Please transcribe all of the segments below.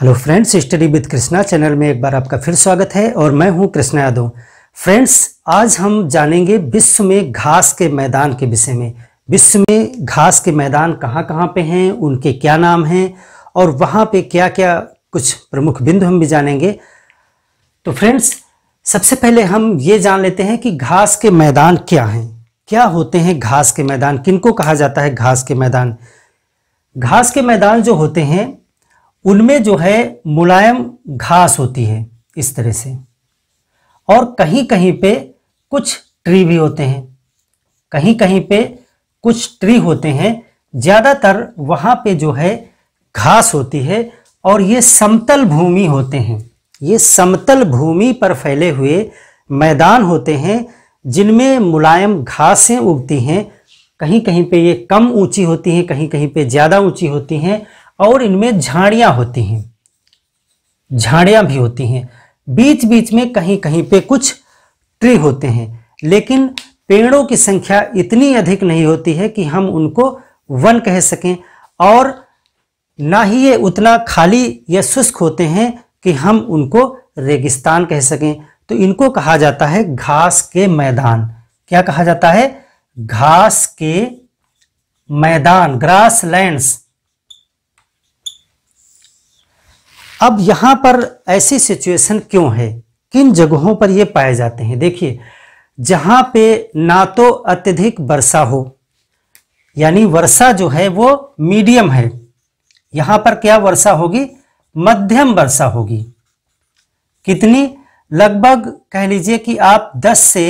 hello friends study with Krishna channel में एक बार आपका फिर स्वागत है और मैं हूं कृष्णा यादव फ्रेंड्स आज हम जानेंगे विश्व में घास के मैदान के विषय में विश्व में घास के मैदान कहां कहां पे हैं उनके क्या नाम हैं और वहां पे क्या क्या कुछ प्रमुख बिंदु हम भी जानेंगे तो फ्रेंड्स सबसे पहले हम ये जान लेते हैं कि घास के मैदान क्या हैं क्या होते हैं घास के मैदान किनको कहा जाता है घास के मैदान घास के मैदान जो होते हैं उनमें जो है मुलायम घास होती है इस तरह से और कहीं कहीं पे कुछ ट्री भी होते हैं कहीं कहीं पे कुछ ट्री होते हैं ज़्यादातर वहाँ पे जो है घास होती है और ये समतल भूमि होते हैं ये समतल भूमि पर फैले हुए मैदान होते हैं जिनमें मुलायम घासें उगती हैं कहीं कहीं पे ये कम ऊंची होती हैं कहीं कहीं पे ज़्यादा ऊंची होती हैं और इनमें झाड़ियां होती हैं झाड़ियां भी होती हैं बीच बीच में कहीं कहीं पे कुछ ट्री होते हैं लेकिन पेड़ों की संख्या इतनी अधिक नहीं होती है कि हम उनको वन कह सकें और ना ही ये उतना खाली या शुष्क होते हैं कि हम उनको रेगिस्तान कह सकें तो इनको कहा जाता है घास के मैदान क्या कहा जाता है घास के मैदान ग्रास लैंड्स अब यहां पर ऐसी सिचुएशन क्यों है किन जगहों पर ये पाए जाते हैं देखिए जहां पे ना तो अत्यधिक वर्षा हो यानी वर्षा जो है वो मीडियम है यहां पर क्या वर्षा होगी मध्यम वर्षा होगी कितनी लगभग कह लीजिए कि आप 10 से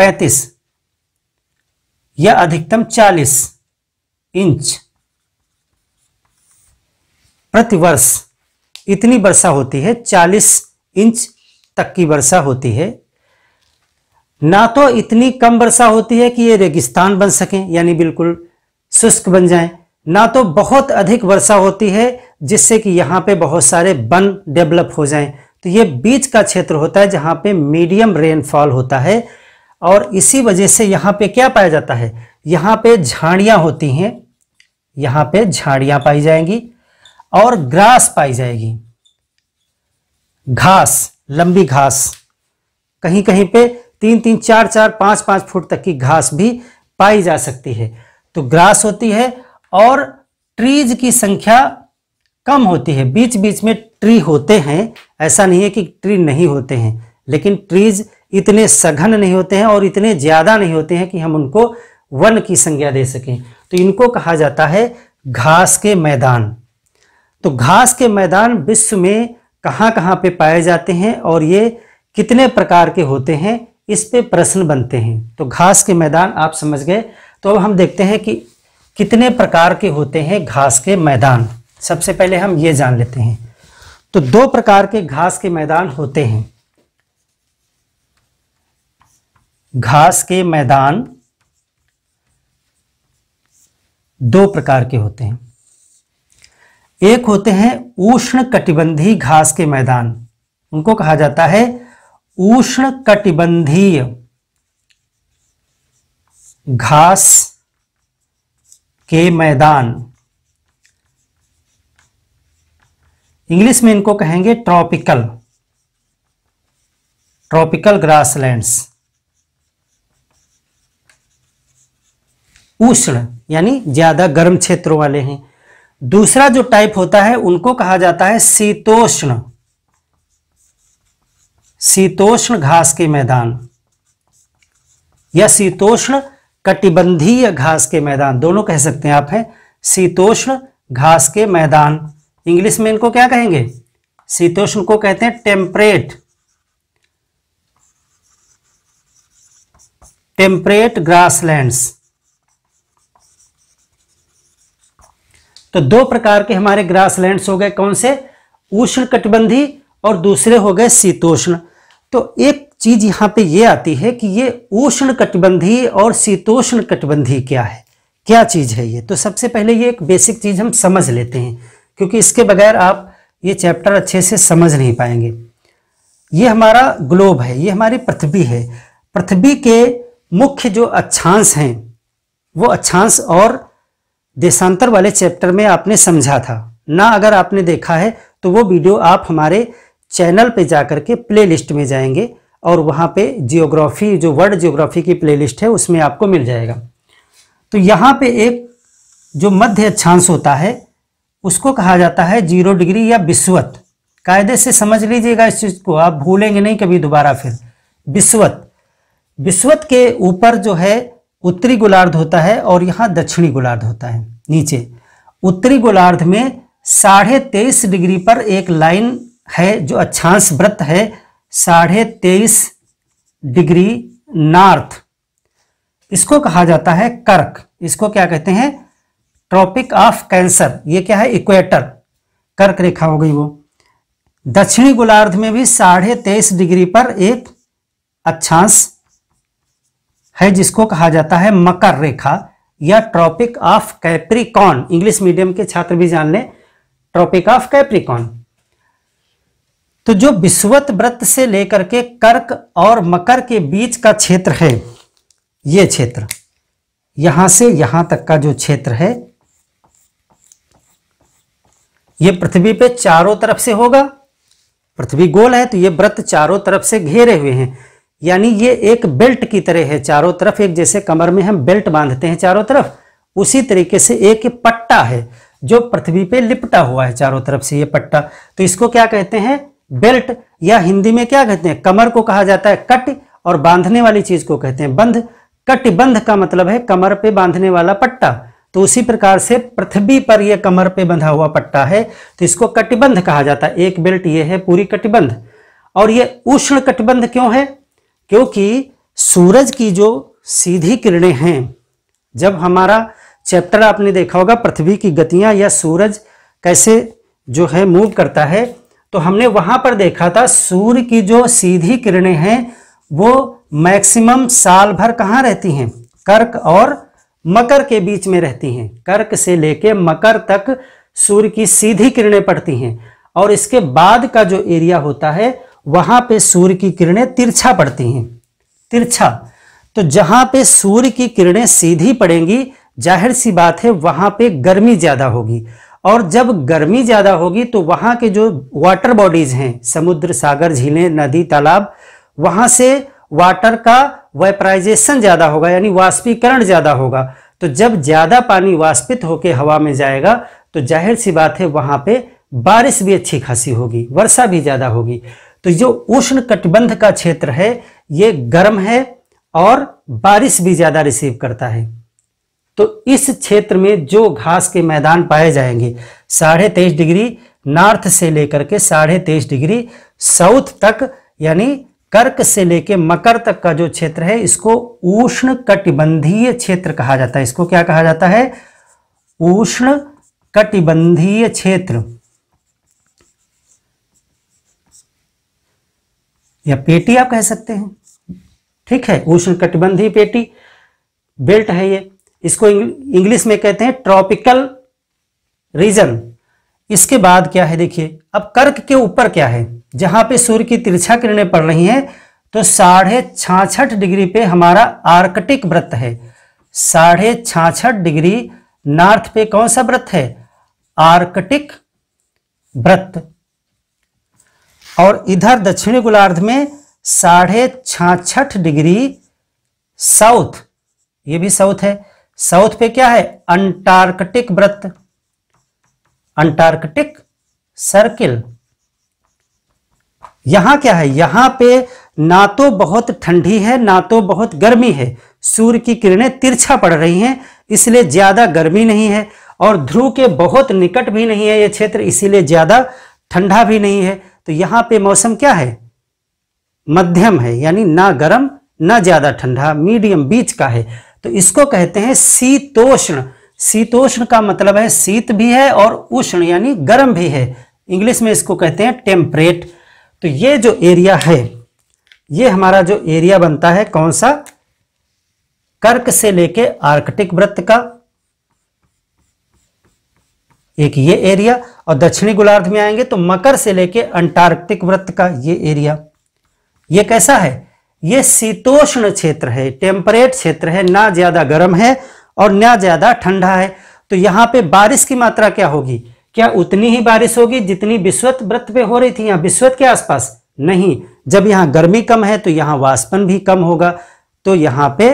35 या अधिकतम 40 इंच प्रतिवर्ष इतनी वर्षा होती है 40 इंच तक की वर्षा होती है ना तो इतनी कम वर्षा होती है कि ये रेगिस्तान बन सकें यानी बिल्कुल शुष्क बन जाएं ना तो बहुत अधिक वर्षा होती है जिससे कि यहाँ पे बहुत सारे वन डेवलप हो जाएं तो ये बीच का क्षेत्र होता है जहाँ पे मीडियम रेनफॉल होता है और इसी वजह से यहाँ पे क्या पाया जाता है यहाँ पे झाड़ियाँ होती हैं यहाँ पे झाड़ियाँ पाई जाएंगी और ग्रास पाई जाएगी घास लंबी घास कहीं कहीं पे तीन तीन चार चार पांच पांच फुट तक की घास भी पाई जा सकती है तो ग्रास होती है और ट्रीज की संख्या कम होती है बीच बीच में ट्री होते हैं ऐसा नहीं है कि ट्री नहीं होते हैं लेकिन ट्रीज इतने सघन नहीं होते हैं और इतने ज़्यादा नहीं होते हैं कि हम उनको वन की संज्ञा दे सकें तो इनको कहा जाता है घास के मैदान तो घास के मैदान विश्व में कहाँ कहाँ पे पाए जाते हैं और ये कितने प्रकार के होते हैं इस पे प्रश्न बनते हैं तो घास के मैदान आप समझ गए तो अब हम देखते हैं कि कितने प्रकार के होते हैं घास के मैदान सबसे पहले हम ये जान लेते हैं तो दो प्रकार के घास के मैदान होते हैं घास के मैदान दो प्रकार के होते हैं एक होते हैं उष्ण कटिबंधी घास के मैदान उनको कहा जाता है उष्ण कटिबंधीय घास के मैदान इंग्लिश में इनको कहेंगे ट्रॉपिकल ट्रॉपिकल ग्रासलैंड्स उष्ण यानी ज्यादा गर्म क्षेत्रों वाले हैं दूसरा जो टाइप होता है उनको कहा जाता है शीतोष्ण शीतोष्ण घास के मैदान या शीतोष्ण कटिबंधीय घास के मैदान दोनों कह सकते हैं आप हैं शीतोष्ण घास के मैदान इंग्लिश में इनको क्या कहेंगे शीतोष्ण को कहते हैं टेम्परेट टेम्परेट ग्रासलैंड्स तो दो प्रकार के हमारे ग्रासलैंड्स हो गए कौन से उष्ण कटबंधी और दूसरे हो गए शीतोष्ण तो एक चीज यहां पे ये आती है कि ये उष्ण कटबंधी और शीतोष्ण कटबंधी क्या है क्या चीज है ये तो सबसे पहले ये एक बेसिक चीज हम समझ लेते हैं क्योंकि इसके बगैर आप ये चैप्टर अच्छे से समझ नहीं पाएंगे ये हमारा ग्लोब है ये हमारी पृथ्वी है पृथ्वी के मुख्य जो अक्षांश हैं वो अक्षांश और देशांतर वाले चैप्टर में आपने समझा था ना अगर आपने देखा है तो वो वीडियो आप हमारे चैनल पे जाकर के प्लेलिस्ट में जाएंगे और वहाँ पे जियोग्राफी जो वर्ड जियोग्राफी की प्लेलिस्ट है उसमें आपको मिल जाएगा तो यहाँ पे एक जो मध्य अक्षांश होता है उसको कहा जाता है जीरो डिग्री या विश्वत कायदे से समझ लीजिएगा इस चीज़ को आप भूलेंगे नहीं कभी दोबारा फिर विश्वत विश्वत के ऊपर जो है उत्तरी गोलार्ध होता है और यहाँ दक्षिणी गोलार्ध होता है नीचे उत्तरी गोलार्ध में साढ़े तेईस डिग्री पर एक लाइन है जो अक्षांश व्रत है साढ़े तेईस डिग्री नॉर्थ इसको कहा जाता है कर्क इसको क्या कहते हैं ट्रॉपिक ऑफ कैंसर ये क्या है इक्वेटर कर्क रेखा हो गई वो दक्षिणी गोलार्ध में भी साढ़े तेईस डिग्री पर एक अक्षांश है जिसको कहा जाता है मकर रेखा या tropic of Capricorn English medium के छात्र भी जान लें ट्रॉपिक ऑफ कैप्रिकॉन तो जो विश्वत व्रत से लेकर के कर्क और मकर के बीच का क्षेत्र है ये क्षेत्र यहां से यहां तक का जो क्षेत्र है ये पृथ्वी पे चारों तरफ से होगा पृथ्वी गोल है तो ये व्रत चारों तरफ से घेरे हुए हैं यानी ये एक बेल्ट की तरह है चारों तरफ एक जैसे कमर में हम बेल्ट बांधते हैं चारों तरफ उसी तरीके से एक पट्टा है जो पृथ्वी पे लिपटा हुआ है चारों तरफ से ये पट्टा तो इसको क्या कहते हैं बेल्ट या हिंदी में क्या कहते हैं कमर को कहा जाता है कट और बांधने वाली चीज को कहते हैं बंध कटिबंध का मतलब है कमर पे बांधने वाला पट्टा तो उसी प्रकार से पृथ्वी पर यह कमर पे बंधा हुआ पट्टा है तो इसको कटिबंध कहा जाता है एक बेल्ट ये है पूरी कटिबंध और ये उष्ण कटिबंध क्यों है क्योंकि सूरज की जो सीधी किरणें हैं जब हमारा चैप्टर आपने देखा होगा पृथ्वी की गतियां या सूरज कैसे जो है मूव करता है तो हमने वहां पर देखा था सूर्य की जो सीधी किरणें हैं वो मैक्सिमम साल भर कहाँ रहती हैं कर्क और मकर के बीच में रहती हैं कर्क से लेके मकर तक सूर्य की सीधी किरणें पड़ती हैं और इसके बाद का जो एरिया होता है वहाँ पे सूर्य की किरणें तिरछा पड़ती हैं तिरछा तो जहाँ पे सूर्य की किरणें सीधी पड़ेंगी जाहिर सी बात है वहाँ पे गर्मी ज़्यादा होगी और जब गर्मी ज़्यादा होगी तो वहाँ के जो वाटर बॉडीज़ हैं समुद्र सागर झीलें नदी तालाब वहां से वाटर का वेपराइजेशन ज़्यादा होगा यानी वाष्पीकरण ज़्यादा होगा तो जब ज़्यादा पानी वाष्पित होकर हवा में जाएगा तो जाहिर सी बात है वहाँ पे बारिश भी अच्छी खासी होगी वर्षा भी ज़्यादा होगी तो जो उष्ण कटिबंध का क्षेत्र है यह गर्म है और बारिश भी ज़्यादा रिसीव करता है तो इस क्षेत्र में जो घास के मैदान पाए जाएंगे साढ़े तेईस डिग्री नॉर्थ से लेकर के साढ़े तेईस डिग्री साउथ तक यानी कर्क से लेकर मकर तक का जो क्षेत्र है इसको उष्ण कटिबंधीय क्षेत्र कहा जाता है इसको क्या कहा जाता है उष्ण कटिबंधीय क्षेत्र या पेटी आप कह सकते हैं ठीक है उष्ण कटिबंधी पेटी बेल्ट है ये इसको इंग्लिश में कहते हैं ट्रॉपिकल रीजन इसके बाद क्या है देखिए अब कर्क के ऊपर क्या है जहां पे सूर्य की तिरछा किरणें पड़ रही हैं तो साढ़े छाछठ डिग्री पे हमारा आर्कटिक व्रत है साढ़े छाछठ डिग्री नॉर्थ पे कौन सा व्रत है आर्कटिक व्रत और इधर दक्षिणी गोलार्ध में साढ़े छाछठ डिग्री साउथ ये भी साउथ है साउथ पे क्या है अंटार्कटिक व्रत अंटार्कटिक सर्किल यहां क्या है यहां पे ना तो बहुत ठंडी है ना तो बहुत गर्मी है सूर्य की किरणें तिरछा पड़ रही हैं इसलिए ज्यादा गर्मी नहीं है और ध्रुव के बहुत निकट भी नहीं है यह क्षेत्र इसीलिए ज्यादा ठंडा भी नहीं है तो यहां पे मौसम क्या है मध्यम है यानी ना गर्म ना ज्यादा ठंडा मीडियम बीच का है तो इसको कहते हैं शीतोष्ण शीतोष्ण का मतलब है शीत भी है और उष्ण यानी गर्म भी है इंग्लिश में इसको कहते हैं टेम्परेट तो ये जो एरिया है ये हमारा जो एरिया बनता है कौन सा कर्क से लेके आर्कटिक वृत्त का एक ये एरिया और दक्षिणी गोलार्ध में आएंगे तो मकर से लेके अंटार्कटिक वृत्त का ये एरिया ये कैसा है ये शीतोष्ण क्षेत्र है टेम्परेट क्षेत्र है ना ज्यादा गर्म है और ना ज्यादा ठंडा है तो यहाँ पे बारिश की मात्रा क्या होगी क्या उतनी ही बारिश होगी जितनी विश्वत व्रत पे हो रही थी यहाँ विश्वत के आसपास नहीं जब यहाँ गर्मी कम है तो यहाँ वाष्पन भी कम होगा तो यहाँ पे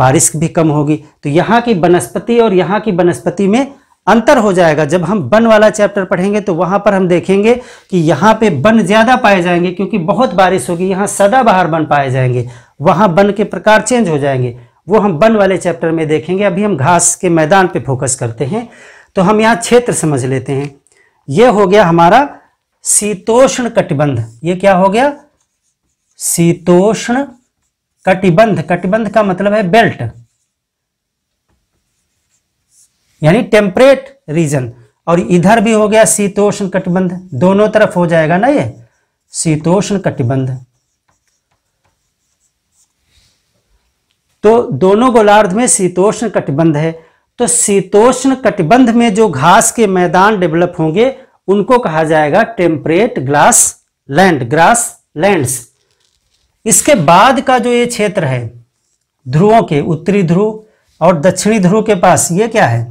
बारिश भी कम होगी तो यहाँ की वनस्पति और यहाँ की वनस्पति में अंतर हो जाएगा जब हम बन वाला चैप्टर पढ़ेंगे तो वहां पर हम देखेंगे कि यहाँ पे बन ज्यादा पाए जाएंगे क्योंकि बहुत बारिश होगी यहाँ सदाबहार बन पाए जाएंगे वहां बन के प्रकार चेंज हो जाएंगे वो हम बन वाले चैप्टर में देखेंगे अभी हम घास के मैदान पे फोकस करते हैं तो हम यहाँ क्षेत्र समझ लेते हैं ये हो गया हमारा शीतोष्ण कटिबंध ये क्या हो गया शीतोष्ण कटिबंध कटिबंध का मतलब है बेल्ट यानी टेम्परेट रीजन और इधर भी हो गया शीतोष्ण कटिबंध दोनों तरफ हो जाएगा ना ये शीतोष्ण कटिबंध तो दोनों गोलार्ध में शीतोष्ण कटिबंध है तो शीतोष्ण कटिबंध में जो घास के मैदान डेवलप होंगे उनको कहा जाएगा temperate grassland grasslands इसके बाद का जो ये क्षेत्र है ध्रुवों के उत्तरी ध्रुव और दक्षिणी ध्रुव के पास ये क्या है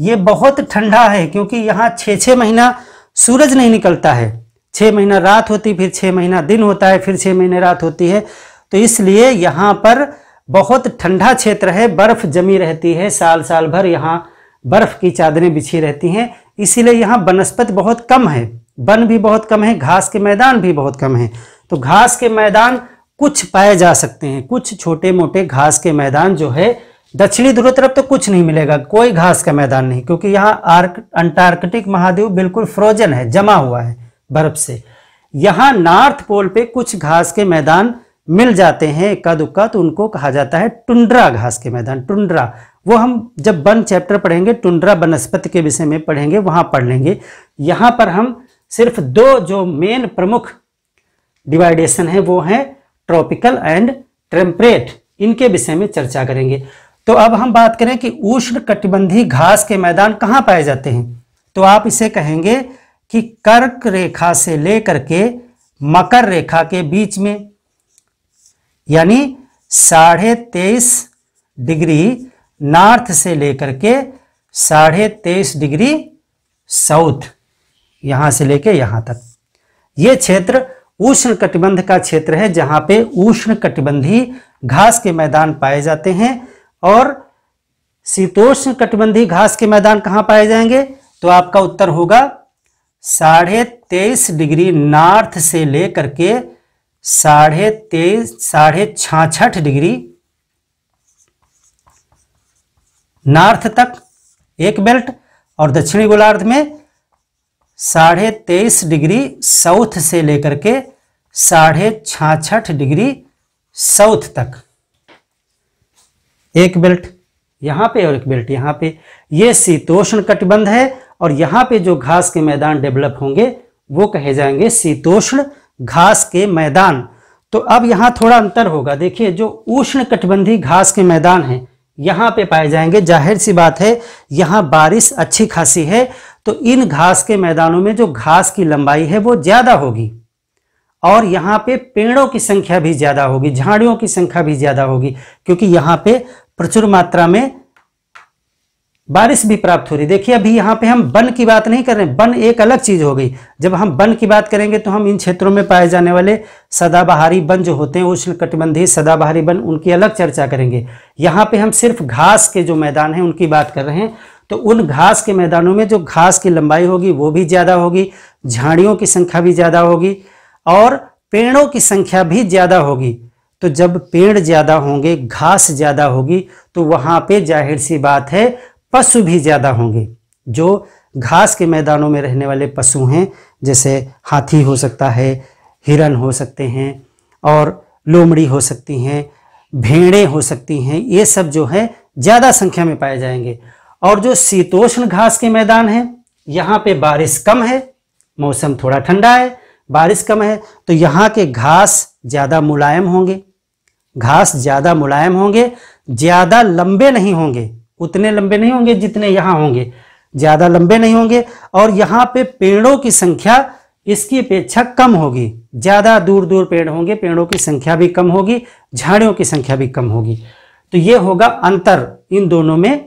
ये बहुत ठंडा है क्योंकि यहाँ छः छः महीना सूरज नहीं निकलता है छः महीना रात होती फिर छः महीना दिन होता है फिर छः महीने रात होती है तो इसलिए यहाँ पर बहुत ठंडा क्षेत्र है बर्फ़ जमी रहती है साल साल भर यहाँ बर्फ़ की चादरें बिछी रहती हैं इसीलिए यहाँ वनस्पति बहुत कम है वन भी बहुत कम है घास के मैदान भी बहुत कम है तो घास के मैदान कुछ पाए जा सकते हैं कुछ छोटे मोटे घास के मैदान जो है दक्षिणी ध्रुव तरफ तो कुछ नहीं मिलेगा कोई घास का मैदान नहीं क्योंकि यहाँ अंटार्कटिक महाद्वीप बिल्कुल फ्रोजन है जमा हुआ है बर्फ से यहाँ नॉर्थ पोल पे कुछ घास के मैदान मिल जाते हैं इक्का दुक्का तो उनको कहा जाता है टुंड्रा घास के मैदान टुंड्रा वो हम जब वन चैप्टर पढ़ेंगे टुंड्रा वनस्पति के विषय में पढ़ेंगे वहां पढ़ लेंगे यहां पर हम सिर्फ दो जो मेन प्रमुख डिवाइडेशन है वो है ट्रॉपिकल एंड टेम्परेट इनके विषय में चर्चा करेंगे तो अब हम बात करें कि उष्ण कटिबंधी घास के मैदान कहाँ पाए जाते हैं तो आप इसे कहेंगे कि कर्क रेखा से लेकर के मकर रेखा के बीच में यानी साढ़े तेईस डिग्री नॉर्थ से लेकर के साढ़े तेईस डिग्री साउथ यहां से लेकर यहां तक ये क्षेत्र उष्ण कटिबंध का क्षेत्र है जहां पे उष्ण कटिबंधी घास के मैदान पाए जाते हैं और शीतोष्ण कटिबंधी घास के मैदान कहाँ पाए जाएंगे तो आपका उत्तर होगा साढ़े तेईस डिग्री नॉर्थ से लेकर के साढ़े तेईस साढ़े छाछठ डिग्री नॉर्थ तक एक बेल्ट और दक्षिणी गोलार्ध में साढ़े तेईस डिग्री साउथ से लेकर के साढ़े छाछठ डिग्री साउथ तक एक बेल्ट यहां पे और एक बेल्ट यहां पे ये शीतोष्ण कटिबंध है और यहां पे जो घास के मैदान डेवलप होंगे वो कहे जाएंगे शीतोष्ण घास के मैदान तो अब यहां थोड़ा अंतर होगा देखिए जो उष्ण कटिबंधी घास के मैदान है यहां पे पाए जाएंगे जाहिर सी बात है यहां बारिश अच्छी खासी है तो इन घास के मैदानों में जो घास की लंबाई है वो ज़्यादा होगी और यहाँ पे पेड़ों की संख्या भी ज़्यादा होगी झाड़ियों की संख्या भी ज़्यादा होगी क्योंकि यहाँ पे प्रचुर मात्रा में बारिश भी प्राप्त हो रही देखिए अभी यहाँ पे हम वन की बात नहीं कर रहे वन एक अलग चीज़ हो गई जब हम वन की बात करेंगे तो हम इन क्षेत्रों में पाए जाने वाले सदाबहारी वन जो होते हैं उष्ण कटिबंधी सदाबहारी वन उनकी अलग चर्चा करेंगे यहाँ पे हम सिर्फ घास के जो मैदान हैं उनकी बात कर रहे हैं तो उन घास के मैदानों में जो घास की लंबाई होगी वो भी ज़्यादा होगी झाड़ियों की संख्या भी ज़्यादा होगी और पेड़ों की संख्या भी ज़्यादा होगी तो जब पेड़ ज़्यादा होंगे घास ज़्यादा होगी तो वहाँ पे जाहिर सी बात है पशु भी ज़्यादा होंगे जो घास के मैदानों में रहने वाले पशु हैं जैसे हाथी हो सकता है हिरन हो सकते हैं और लोमड़ी हो सकती हैं भेड़े हो सकती हैं ये सब जो है ज़्यादा संख्या में पाए जाएंगे और जो शीतोष्ण घास के मैदान हैं यहाँ पे बारिश कम है मौसम थोड़ा ठंडा है बारिश कम है तो यहाँ के घास ज़्यादा मुलायम होंगे घास ज़्यादा मुलायम होंगे ज़्यादा लंबे नहीं होंगे उतने लंबे नहीं होंगे जितने यहाँ होंगे ज़्यादा लंबे नहीं होंगे और यहाँ पे पेड़ों की संख्या इसकी अपेक्षा कम होगी ज़्यादा दूर दूर पेड़ होंगे पेड़ों की संख्या भी कम होगी झाड़ियों की संख्या भी कम होगी तो ये होगा अंतर इन दोनों में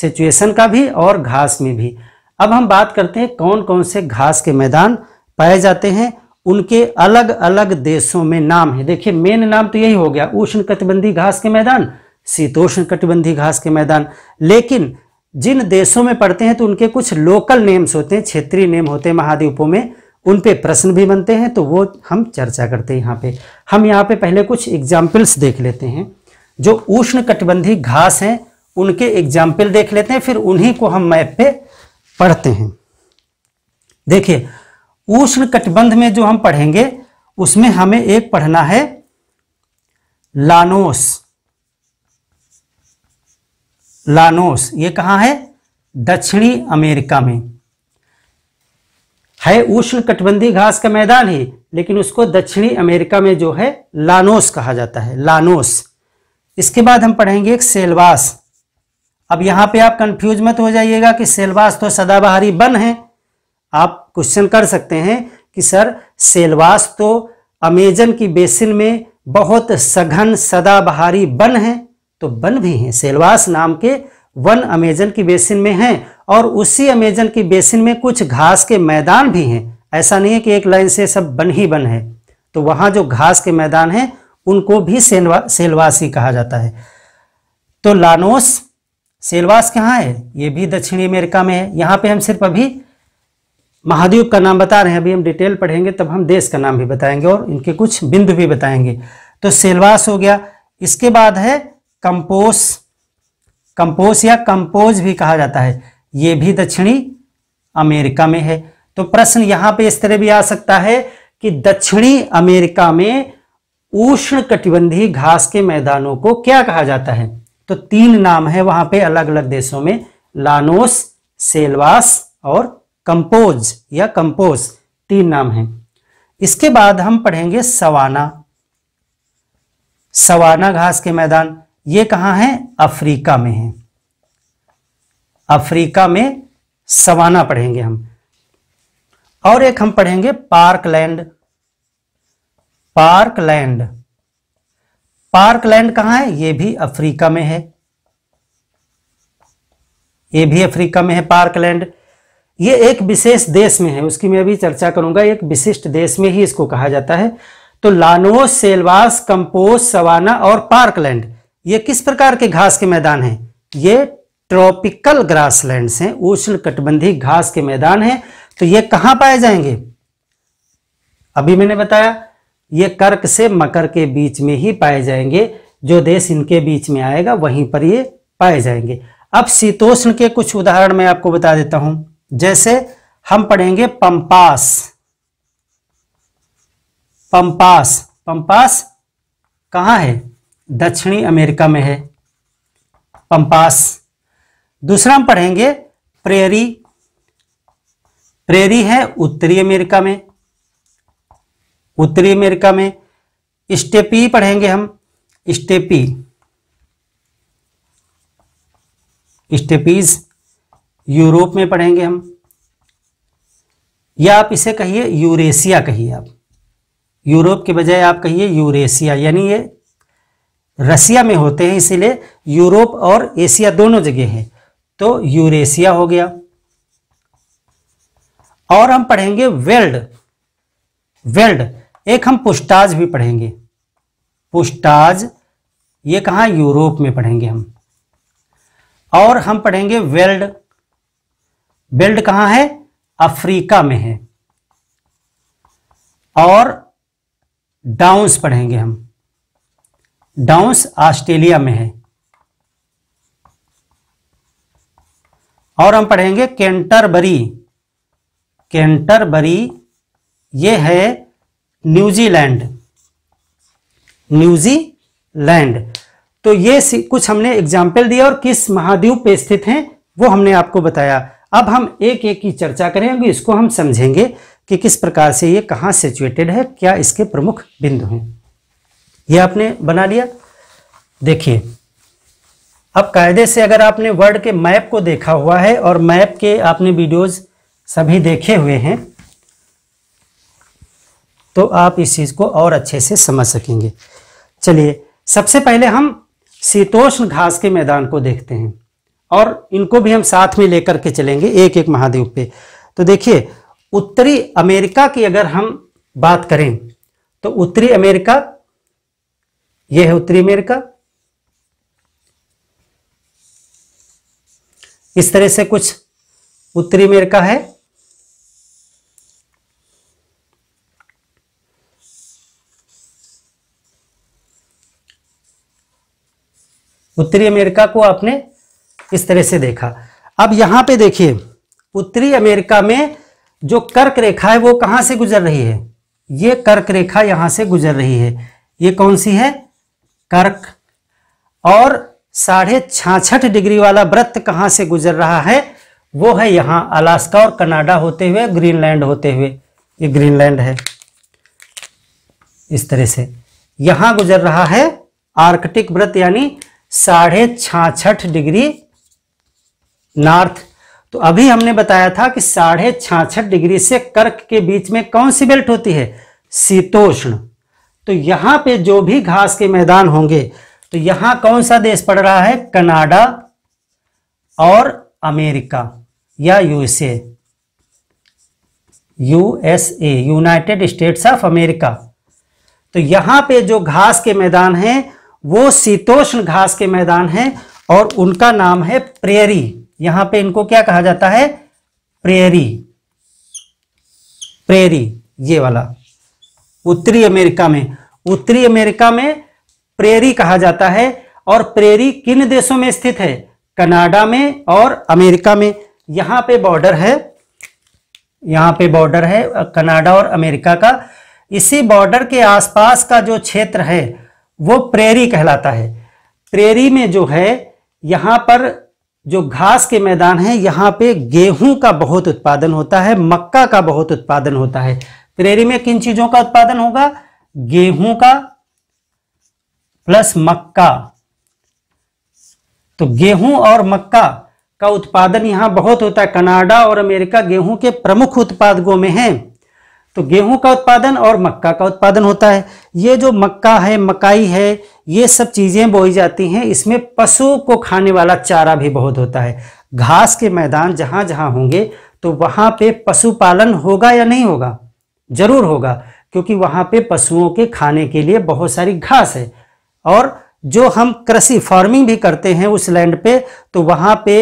सिचुएशन का भी और घास में भी अब हम बात करते हैं कौन कौन से घास के मैदान पाए जाते हैं उनके अलग अलग देशों में नाम है देखिए मेन नाम तो यही हो गया उष्ण कटिबंधी घास के मैदान शीतोष्ण कटिबंधी घास के मैदान लेकिन जिन देशों में पढ़ते हैं तो उनके कुछ लोकल नेम्स होते हैं क्षेत्रीय नेम होते हैं महाद्वीपों में उन पे प्रश्न भी बनते हैं तो वो हम चर्चा करते हैं यहाँ पे हम यहाँ पे पहले कुछ एग्जाम्पल्स देख लेते हैं जो उष्ण कटिबंधी घास हैं उनके एग्जाम्पल देख लेते हैं फिर उन्हीं को हम मैप पे पढ़ते हैं देखिए उष्ण कटिबंध में जो हम पढ़ेंगे उसमें हमें एक पढ़ना है लानोस लानोस ये कहां है दक्षिणी अमेरिका में है उष्ण कटबंधी घास का मैदान ही लेकिन उसको दक्षिणी अमेरिका में जो है लानोस कहा जाता है लानोस इसके बाद हम पढ़ेंगे एक सेलवास अब यहां पे आप कंफ्यूज मत हो जाइएगा कि सेलवास तो सदाबहारी वन है आप क्वेश्चन कर सकते हैं कि सर सेलवास तो अमेजन की बेसिन में बहुत सघन सदाबहारी वन है तो वन भी हैं सेलवास नाम के वन अमेजन की बेसिन में हैं और उसी अमेजन की बेसिन में कुछ घास के मैदान भी हैं ऐसा नहीं है कि एक लाइन से सब बन ही बन है तो वहां जो घास के मैदान हैं उनको भी सेलवा ही कहा जाता है तो लानोस सेलवास कहाँ है ये भी दक्षिणी अमेरिका में है यहाँ पे हम सिर्फ अभी महाद्वीप का नाम बता रहे हैं अभी हम डिटेल पढ़ेंगे तब हम देश का नाम भी बताएंगे और इनके कुछ बिंदु भी बताएंगे तो सेलवास हो गया इसके बाद है कंपोस कंपोस या कंपोज भी कहा जाता है ये भी दक्षिणी अमेरिका में है तो प्रश्न यहां पे इस तरह भी आ सकता है कि दक्षिणी अमेरिका में उष्ण कटिबंधी घास के मैदानों को क्या कहा जाता है तो तीन नाम है वहां पे अलग अलग देशों में लानोस सेलवास और कंपोज या कंपोज तीन नाम है इसके बाद हम पढ़ेंगे सवाना सवाना घास के मैदान ये कहां है अफ्रीका में है अफ्रीका में सवाना पढ़ेंगे हम और एक हम पढ़ेंगे पार्कलैंड पार्कलैंड पार्कलैंड कहां है ये भी अफ्रीका में है ये भी अफ्रीका में है पार्कलैंड ये एक विशेष देश में है उसकी मैं अभी चर्चा करूंगा एक विशिष्ट देश में ही इसको कहा जाता है तो लानो सेलवास कंपोस सवाना और पार्कलैंड ये किस प्रकार के घास के मैदान हैं ये ट्रॉपिकल ग्रासलैंड्स हैं उष्ण कटबंधी घास के मैदान हैं तो ये कहां पाए जाएंगे अभी मैंने बताया ये कर्क से मकर के बीच में ही पाए जाएंगे जो देश इनके बीच में आएगा वहीं पर ये पाए जाएंगे अब शीतोष्ण के कुछ उदाहरण मैं आपको बता देता हूं जैसे हम पढ़ेंगे पंपास पंपास पंपास कहाँ है दक्षिणी अमेरिका में है पंपास दूसरा हम पढ़ेंगे प्रेरी प्रेरी है उत्तरी अमेरिका में उत्तरी अमेरिका में स्टेपी पढ़ेंगे हम स्टेपी स्टेपीज यूरोप में पढ़ेंगे हम या आप इसे कहिए यूरेशिया कहिए आप यूरोप के बजाय आप कहिए यूरेशिया यानी ये रसिया में होते हैं इसीलिए यूरोप और एशिया दोनों जगह हैं तो यूरेशिया हो गया और हम पढ़ेंगे वेल्ड वेल्ड एक हम पुस्टाज भी पढ़ेंगे पुस्टाज ये कहा यूरोप में पढ़ेंगे हम और हम पढ़ेंगे वेल्ड बेल्ट कहां है अफ्रीका में है और डाउंस पढ़ेंगे हम डाउंस ऑस्ट्रेलिया में है और हम पढ़ेंगे कैंटरबरी कैंटरबरी ये है न्यूजीलैंड न्यूजीलैंड तो ये कुछ हमने एग्जाम्पल दिया और किस महाद्वीप पे स्थित हैं वो हमने आपको बताया अब हम एक एक की चर्चा करेंगे इसको हम समझेंगे कि किस प्रकार से ये कहाँ सिचुएटेड है क्या इसके प्रमुख बिंदु हैं ये आपने बना लिया देखिए अब कायदे से अगर आपने वर्ल्ड के मैप को देखा हुआ है और मैप के आपने वीडियोस सभी देखे हुए हैं तो आप इस चीज़ को और अच्छे से समझ सकेंगे चलिए सबसे पहले हम शीतोष्ण घास के मैदान को देखते हैं और इनको भी हम साथ में लेकर के चलेंगे एक एक महाद्वीप पे तो देखिए उत्तरी अमेरिका की अगर हम बात करें तो उत्तरी अमेरिका यह है उत्तरी अमेरिका इस तरह से कुछ उत्तरी अमेरिका है उत्तरी अमेरिका को आपने इस तरह से देखा अब यहां पे देखिए उत्तरी अमेरिका में जो कर्क रेखा है वो कहां से गुजर रही है ये कर्क रेखा यहां से गुजर रही है ये कौन सी है कर्क और साढ़े छाछठ डिग्री वाला व्रत कहां से गुजर रहा है वो है यहां अलास्का और कनाडा होते हुए ग्रीनलैंड होते हुए ये ग्रीनलैंड है इस तरह से यहां गुजर रहा है आर्कटिक व्रत यानी साढ़े छाछठ डिग्री नॉर्थ तो अभी हमने बताया था कि साढ़े छाछठ डिग्री से कर्क के बीच में कौन सी बेल्ट होती है शीतोष्ण तो यहां पे जो भी घास के मैदान होंगे तो यहां कौन सा देश पड़ रहा है कनाडा और अमेरिका या USA USA United States of America तो यहां पे जो घास के मैदान हैं वो शीतोष्ण घास के मैदान हैं और उनका नाम है प्रेरी यहां पे इनको क्या कहा जाता है प्रेरी प्रेरी ये वाला उत्तरी अमेरिका में उत्तरी अमेरिका में प्रेरी कहा जाता है और प्रेरी किन देशों में स्थित है कनाडा में और अमेरिका में यहां पे बॉर्डर है यहां पे बॉर्डर है कनाडा और अमेरिका का इसी बॉर्डर के आसपास का जो क्षेत्र है वो प्रेरी कहलाता है प्रेरी में जो है यहां पर जो घास के मैदान है यहाँ पे गेहूं का बहुत उत्पादन होता है मक्का का बहुत उत्पादन होता है प्रेरी में किन चीजों का उत्पादन होगा गेहूं का प्लस मक्का तो गेहूं और मक्का का उत्पादन यहां बहुत होता है कनाडा और अमेरिका गेहूं के प्रमुख उत्पादकों में है तो गेहूं का उत्पादन और मक्का का उत्पादन होता है ये जो मक्का है मकाई है ये सब चीज़ें बोई जाती हैं इसमें पशु को खाने वाला चारा भी बहुत होता है घास के मैदान जहाँ जहाँ होंगे तो वहाँ पे पशुपालन होगा या नहीं होगा जरूर होगा क्योंकि वहाँ पे पशुओं के खाने के लिए बहुत सारी घास है और जो हम कृषि फार्मिंग भी करते हैं उस लैंड पे तो वहाँ पे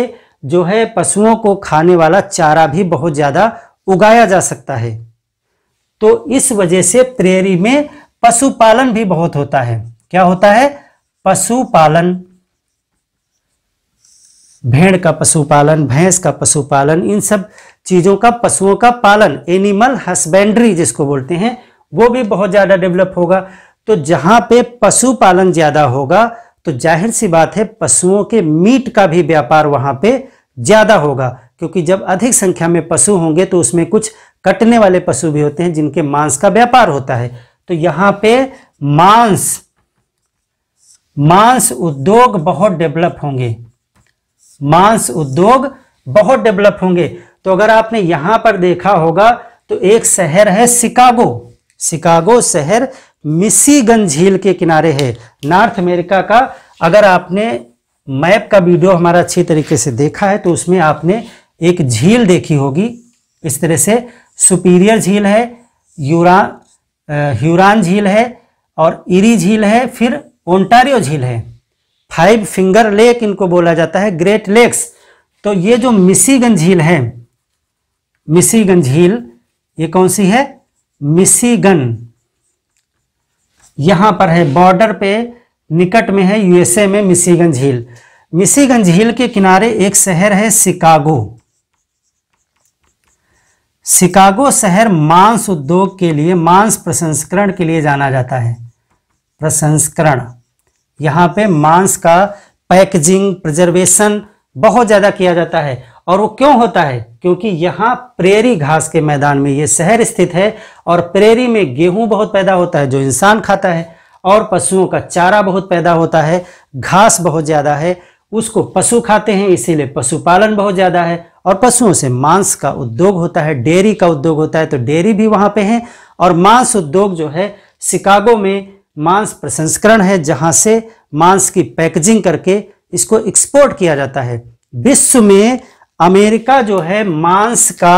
जो है पशुओं को खाने वाला चारा भी बहुत ज़्यादा उगाया जा सकता है तो इस वजह से प्रेरी में पशुपालन भी बहुत होता है क्या होता है पशुपालन भेड़ का पशुपालन भैंस का पशुपालन इन सब चीज़ों का पशुओं का पालन एनिमल हस्बेंड्री जिसको बोलते हैं वो भी बहुत ज़्यादा डेवलप होगा तो जहां पे पशुपालन ज़्यादा होगा तो जाहिर सी बात है पशुओं के मीट का भी व्यापार वहां पे ज़्यादा होगा क्योंकि जब अधिक संख्या में पशु होंगे तो उसमें कुछ कटने वाले पशु भी होते हैं जिनके मांस का व्यापार होता है तो यहां पे मांस मांस उद्योग बहुत डेवलप होंगे मांस उद्योग बहुत डेवलप होंगे तो अगर आपने यहां पर देखा होगा तो एक शहर है शिकागो शिकागो शहर मिशीगन झील के किनारे है नॉर्थ अमेरिका का अगर आपने मैप का वीडियो हमारा अच्छी तरीके से देखा है तो उसमें आपने एक झील देखी होगी इस तरह से सुपीरियर झील है यूरा ह्यूरान झील है और इरी झील है फिर ओंटारियो झील है फाइव फिंगर लेक इनको बोला जाता है ग्रेट लेक्स तो ये जो मिसीगन झील है मिसीगन झील ये कौन सी है मिसीगन यहां पर है बॉर्डर पे निकट में है यूएसए में मिसीगन झील मिसीगन झील के किनारे एक शहर है शिकागो शिकागो शहर मांस उद्योग के लिए मांस प्रसंस्करण के लिए जाना जाता है प्रसंस्करण यहाँ पे मांस का पैकेजिंग प्रिजर्वेशन बहुत ज़्यादा किया जाता है और वो क्यों होता है क्योंकि यहाँ प्रेरी घास के मैदान में ये शहर स्थित है और प्रेरी में गेहूं बहुत पैदा होता है जो इंसान खाता है और पशुओं का चारा बहुत पैदा होता है घास बहुत ज़्यादा है उसको पशु खाते हैं इसीलिए पशुपालन बहुत ज़्यादा है और पशुओं से मांस का उद्योग होता है डेयरी का उद्योग होता है तो डेयरी भी वहाँ पे है और मांस उद्योग जो है शिकागो में मांस प्रसंस्करण है जहां से मांस की पैकेजिंग करके इसको एक्सपोर्ट किया जाता है विश्व में अमेरिका जो है मांस का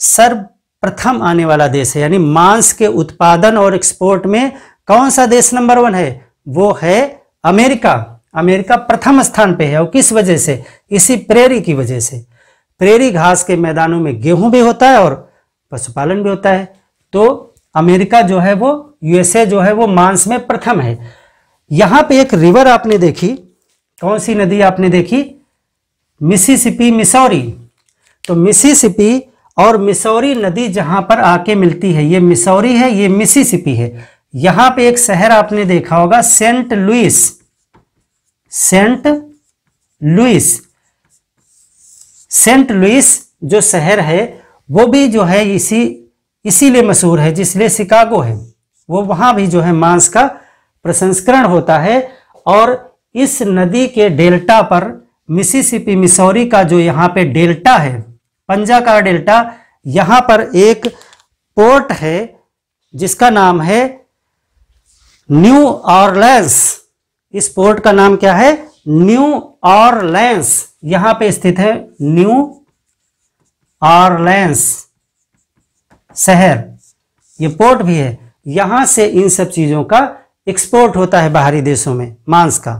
सर्वप्रथम आने वाला देश है यानी मांस के उत्पादन और एक्सपोर्ट में कौन सा देश नंबर वन है वो है अमेरिका अमेरिका प्रथम स्थान पे है और किस वजह से इसी प्रेरी की वजह से प्रेरी घास के मैदानों में गेहूं भी होता है और पशुपालन भी होता है तो अमेरिका जो है वो यूएसए जो है वो मांस में प्रथम है यहां पे एक रिवर आपने देखी कौन सी नदी आपने देखी मिसिसिपी मिसौरी तो मिसिसिपी और मिसौरी नदी जहां पर आके मिलती है ये मिसौरी है ये मिसिसिपी है यहां पे एक शहर आपने देखा होगा Saint Louis Saint Louis Saint Louis जो शहर है वो भी जो है इसी इसीलिए मशहूर है जिसलिए शिकागो है वो वहां भी जो है मांस का प्रसंस्करण होता है और इस नदी के डेल्टा पर मिसिसिपी मिसौरी का जो यहाँ पे डेल्टा है पंजा का डेल्टा यहाँ पर एक पोर्ट है जिसका नाम है न्यू ऑर्लैंस इस पोर्ट का नाम क्या है न्यू ऑर्लैंस यहां पे स्थित है न्यू ऑर्लैंस शहर ये पोर्ट भी है यहां से इन सब चीज़ों का एक्सपोर्ट होता है बाहरी देशों में मांस का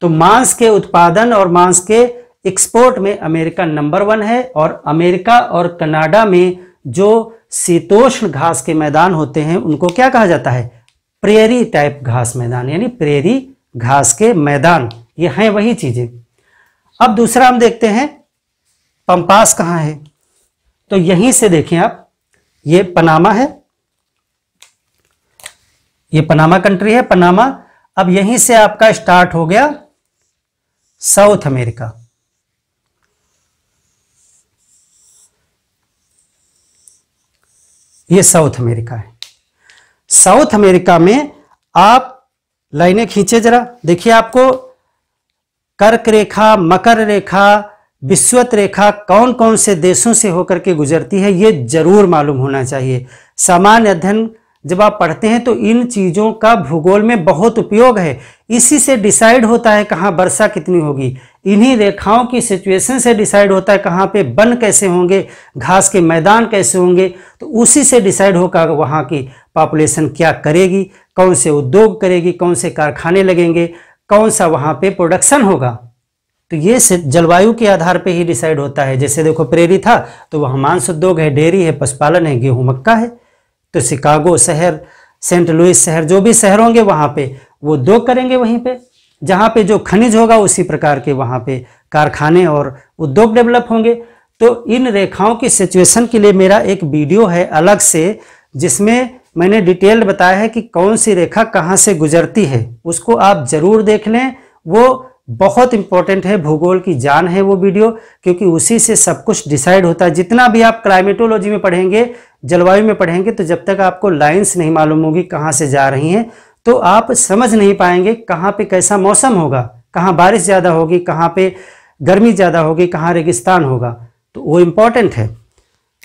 तो मांस के उत्पादन और मांस के एक्सपोर्ट में अमेरिका नंबर वन है और अमेरिका और कनाडा में जो शीतोष्ण घास के मैदान होते हैं उनको क्या कहा जाता है प्रेरी टाइप घास मैदान यानी प्रेरी घास के मैदान ये हैं वही चीज़ें अब दूसरा हम देखते हैं पंपास कहाँ है तो यहीं से देखें आप ये पनामा है ये पनामा कंट्री है पनामा अब यहीं से आपका स्टार्ट हो गया साउथ अमेरिका ये साउथ अमेरिका है साउथ अमेरिका में आप लाइनें खींचे जरा देखिए आपको कर्क रेखा मकर रेखा विश्वत रेखा कौन कौन से देशों से होकर के गुजरती है ये जरूर मालूम होना चाहिए सामान्य अध्ययन जब आप पढ़ते हैं तो इन चीज़ों का भूगोल में बहुत उपयोग है इसी से डिसाइड होता है कहाँ वर्षा कितनी होगी इन्हीं रेखाओं की सिचुएशन से डिसाइड होता है कहाँ पे वन कैसे होंगे घास के मैदान कैसे होंगे तो उसी से डिसाइड होगा वहाँ की पॉपुलेशन क्या करेगी कौन से उद्योग करेगी कौन से कारखाने लगेंगे कौन सा वहाँ पे प्रोडक्शन होगा तो ये जलवायु के आधार पे ही डिसाइड होता है जैसे देखो प्रेरी था तो वहाँ मांस उद्योग है डेयरी है पशुपालन है गेहूं मक्का है तो शिकागो शहर सेंट लुइस शहर जो भी शहर होंगे वहाँ पे वो उद्योग करेंगे वहीं पे जहाँ पे जो खनिज होगा उसी प्रकार के वहाँ पे कारखाने और उद्योग डेवलप होंगे तो इन रेखाओं की सिचुएशन के लिए मेरा एक वीडियो है अलग से जिसमें मैंने डिटेल बताया है कि कौन सी रेखा कहाँ से गुजरती है उसको आप ज़रूर देख लें वो बहुत इंपॉर्टेंट है भूगोल की जान है वो वीडियो क्योंकि उसी से सब कुछ डिसाइड होता है जितना भी आप क्लाइमेटोलॉजी में पढ़ेंगे जलवायु में पढ़ेंगे तो जब तक आपको लाइंस नहीं मालूम होगी कहाँ से जा रही हैं तो आप समझ नहीं पाएंगे कहाँ पे कैसा मौसम होगा कहाँ बारिश ज़्यादा होगी कहाँ पे गर्मी ज़्यादा होगी कहाँ रेगिस्तान होगा तो वो इम्पॉर्टेंट है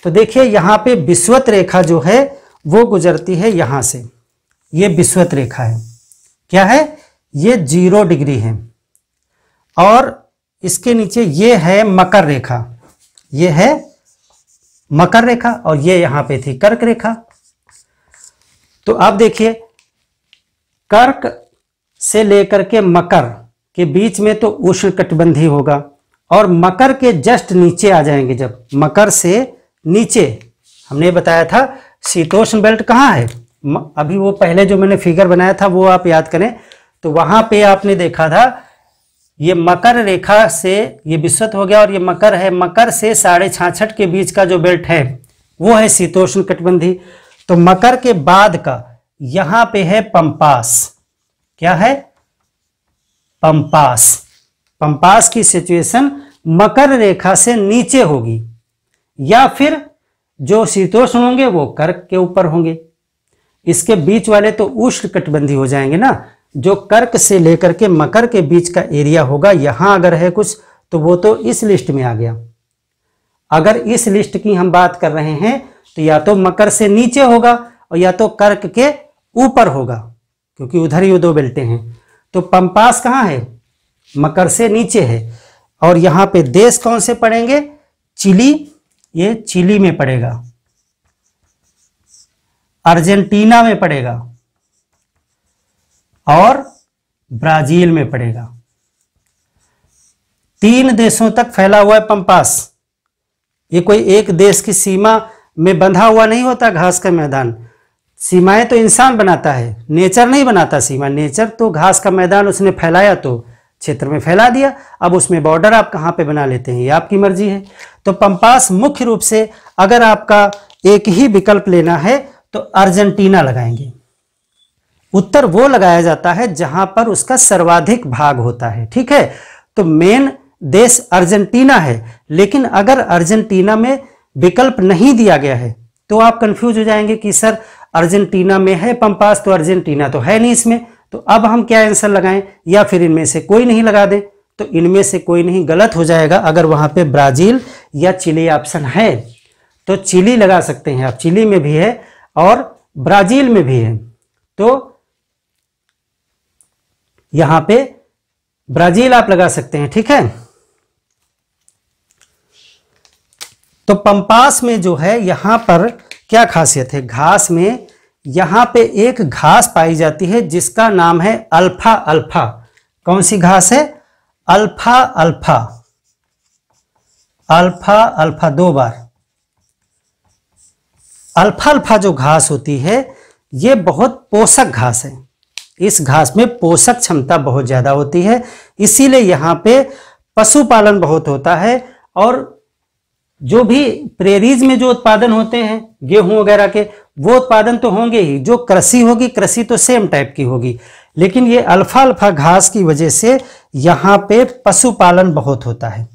तो देखिए यहाँ पे विश्वत रेखा जो है वो गुजरती है यहाँ से ये विश्वत रेखा है क्या है ये जीरो डिग्री है और इसके नीचे ये है मकर रेखा ये है मकर रेखा और ये यहां पे थी कर्क रेखा तो आप देखिए कर्क से लेकर के मकर के बीच में तो उष्ण कटबंधी होगा और मकर के जस्ट नीचे आ जाएंगे जब मकर से नीचे हमने बताया था शीतोष्ण बेल्ट कहाँ है अभी वो पहले जो मैंने फिगर बनाया था वो आप याद करें तो वहां पे आपने देखा था ये मकर रेखा से ये विश्वत हो गया और ये मकर है मकर से साढ़े छाछठ के बीच का जो बेल्ट है वो है शीतोष्ण कटबंधी तो मकर के बाद का यहां पे है पंपास क्या है पंपास पंपास की सिचुएशन मकर रेखा से नीचे होगी या फिर जो शीतोष्ण होंगे वो कर्क के ऊपर होंगे इसके बीच वाले तो उष्ण कटबंधी हो जाएंगे ना जो कर्क से लेकर के मकर के बीच का एरिया होगा यहां अगर है कुछ तो वो तो इस लिस्ट में आ गया अगर इस लिस्ट की हम बात कर रहे हैं तो या तो मकर से नीचे होगा और या तो कर्क के ऊपर होगा क्योंकि उधर ही दो बेल्टे हैं तो पंपास कहाँ है मकर से नीचे है और यहां पे देश कौन से पड़ेंगे चिली ये चिली में पड़ेगा अर्जेंटीना में पड़ेगा और ब्राजील में पड़ेगा तीन देशों तक फैला हुआ है पंपास ये कोई एक देश की सीमा में बंधा हुआ नहीं होता घास का मैदान सीमाएं तो इंसान बनाता है नेचर नहीं बनाता सीमा नेचर तो घास का मैदान उसने फैलाया तो क्षेत्र में फैला दिया अब उसमें बॉर्डर आप कहाँ पे बना लेते हैं ये आपकी मर्जी है तो पंपास मुख्य रूप से अगर आपका एक ही विकल्प लेना है तो अर्जेंटीना लगाएंगे उत्तर वो लगाया जाता है जहां पर उसका सर्वाधिक भाग होता है ठीक है तो मेन देश अर्जेंटीना है लेकिन अगर अर्जेंटीना में विकल्प नहीं दिया गया है तो आप कंफ्यूज हो जाएंगे कि सर अर्जेंटीना में है पंपास तो अर्जेंटीना तो है नहीं इसमें तो अब हम क्या आंसर लगाएं या फिर इनमें से कोई नहीं लगा दें तो इनमें से कोई नहीं गलत हो जाएगा अगर वहां पे ब्राज़ील या चिली ऑप्शन है तो चिली लगा सकते हैं आप चिली में भी है और ब्राज़ील में भी है तो यहां पे ब्राजील आप लगा सकते हैं ठीक है तो पंपास में जो है यहां पर क्या खासियत है घास में यहां पे एक घास पाई जाती है जिसका नाम है अल्फा अल्फा कौन सी घास है अल्फा अल्फा अल्फा अल्फा दो बार अल्फा अल्फा जो घास होती है ये बहुत पोषक घास है इस घास में पोषक क्षमता बहुत ज़्यादा होती है इसीलिए यहाँ पे पशुपालन बहुत होता है और जो भी प्रेरीज में जो उत्पादन होते हैं गेहूं वगैरह के वो उत्पादन तो होंगे ही जो कृषि होगी कृषि तो सेम टाइप की होगी लेकिन ये अल्फा अल्फा घास की वजह से यहां पे पशुपालन बहुत होता है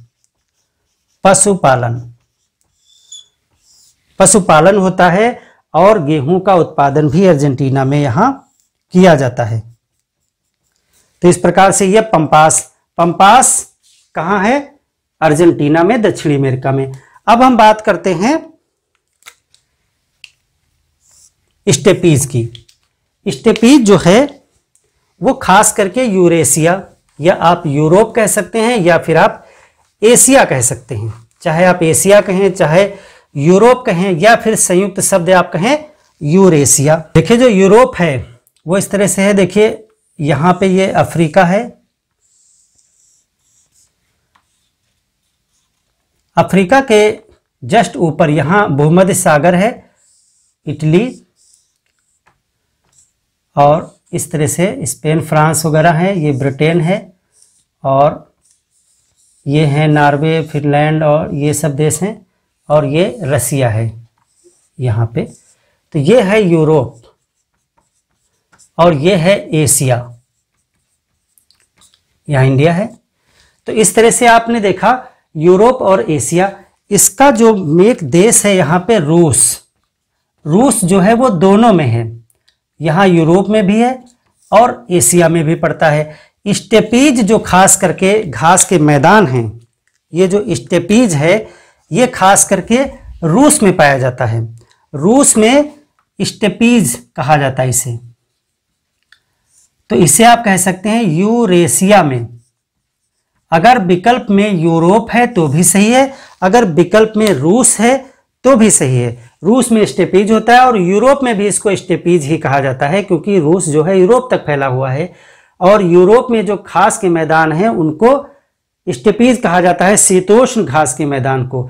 पशुपालन पशुपालन होता है और गेहूं का उत्पादन भी अर्जेंटीना में यहां किया जाता है तो इस प्रकार से यह पंपास पंपास कहां है अर्जेंटीना में दक्षिणी अमेरिका में अब हम बात करते हैं स्टेपीज की स्टेपीज जो है वो खास करके यूरेशिया या आप यूरोप कह सकते हैं या फिर आप एशिया कह सकते हैं चाहे आप एशिया कहें चाहे यूरोप कहें या फिर संयुक्त शब्द आप कहें यूरेशिया देखिए जो यूरोप है वो इस तरह से है देखिए यहाँ पे ये अफ्रीका है अफ्रीका के जस्ट ऊपर यहाँ भूमध्य सागर है इटली और इस तरह से स्पेन फ्रांस वगैरह है ये ब्रिटेन है और ये हैं नॉर्वे फिनलैंड और ये सब देश हैं और ये रसिया है यहाँ पे तो ये है यूरोप और ये है एशिया यह इंडिया है तो इस तरह से आपने देखा यूरोप और एशिया इसका जो मेक देश है यहाँ पे रूस रूस जो है वो दोनों में है यहाँ यूरोप में भी है और एशिया में भी पड़ता है स्टेपीज जो खास करके घास के मैदान हैं ये जो स्टेपीज है ये खास करके रूस में पाया जाता है रूस में स्टेपीज कहा जाता है इसे तो इसे आप कह सकते हैं यूरेशिया में अगर विकल्प में यूरोप है तो भी सही है अगर विकल्प में रूस है तो भी सही है रूस में स्टेपीज होता है और यूरोप में भी इसको स्टेपीज ही कहा जाता है क्योंकि रूस जो है यूरोप तक फैला हुआ है और यूरोप में जो घास के मैदान हैं उनको स्टेपीज कहा जाता है शीतोष्ण घास के मैदान को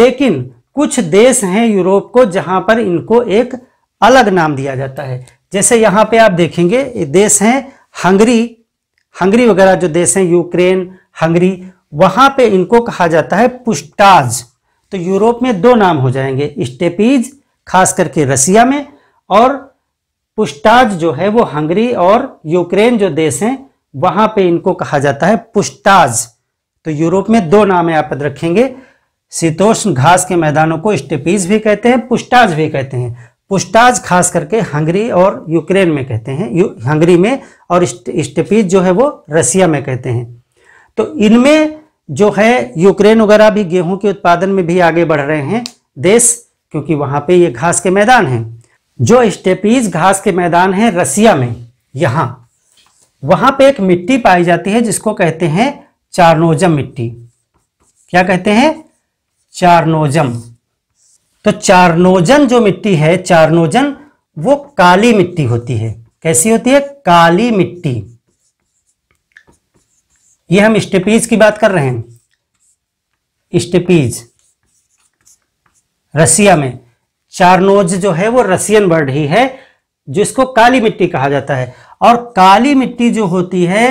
लेकिन कुछ देश हैं यूरोप को जहां पर इनको एक अलग नाम दिया जाता है जैसे यहां पे आप देखेंगे देश हैं हंगरी हंगरी वगैरह जो देश हैं यूक्रेन हंगरी वहां पे इनको कहा जाता है पुष्टाज तो यूरोप में दो नाम हो जाएंगे स्टेपीज खास करके रसिया में और पुष्टाज जो है वो हंगरी और यूक्रेन जो देश हैं वहां पे इनको कहा जाता है पुष्टाज तो यूरोप में दो नाम आप रखेंगे शीतोष्ण घास के मैदानों को स्टेपीज भी कहते हैं पुष्टाज भी कहते हैं पुस्टाज खास करके हंगरी और यूक्रेन में कहते हैं हंगरी में और स्टेपीज जो है वो रसिया में कहते हैं तो इनमें जो है यूक्रेन वगैरह भी गेहूं के उत्पादन में भी आगे बढ़ रहे हैं देश क्योंकि वहां पे ये घास के मैदान हैं जो स्टेपीज घास के मैदान हैं रसिया में यहाँ वहां पे एक मिट्टी पाई जाती है जिसको कहते हैं चारनोजम मिट्टी क्या कहते हैं चारनोजम तो चार्नोजन जो मिट्टी है चार्नोजन वो काली मिट्टी होती है कैसी होती है काली मिट्टी ये हम स्टेपीज की बात कर रहे हैं स्टेपीज रसिया में चारनोज जो है वो रसियन वर्ड ही है जिसको काली मिट्टी कहा जाता है और काली मिट्टी जो होती है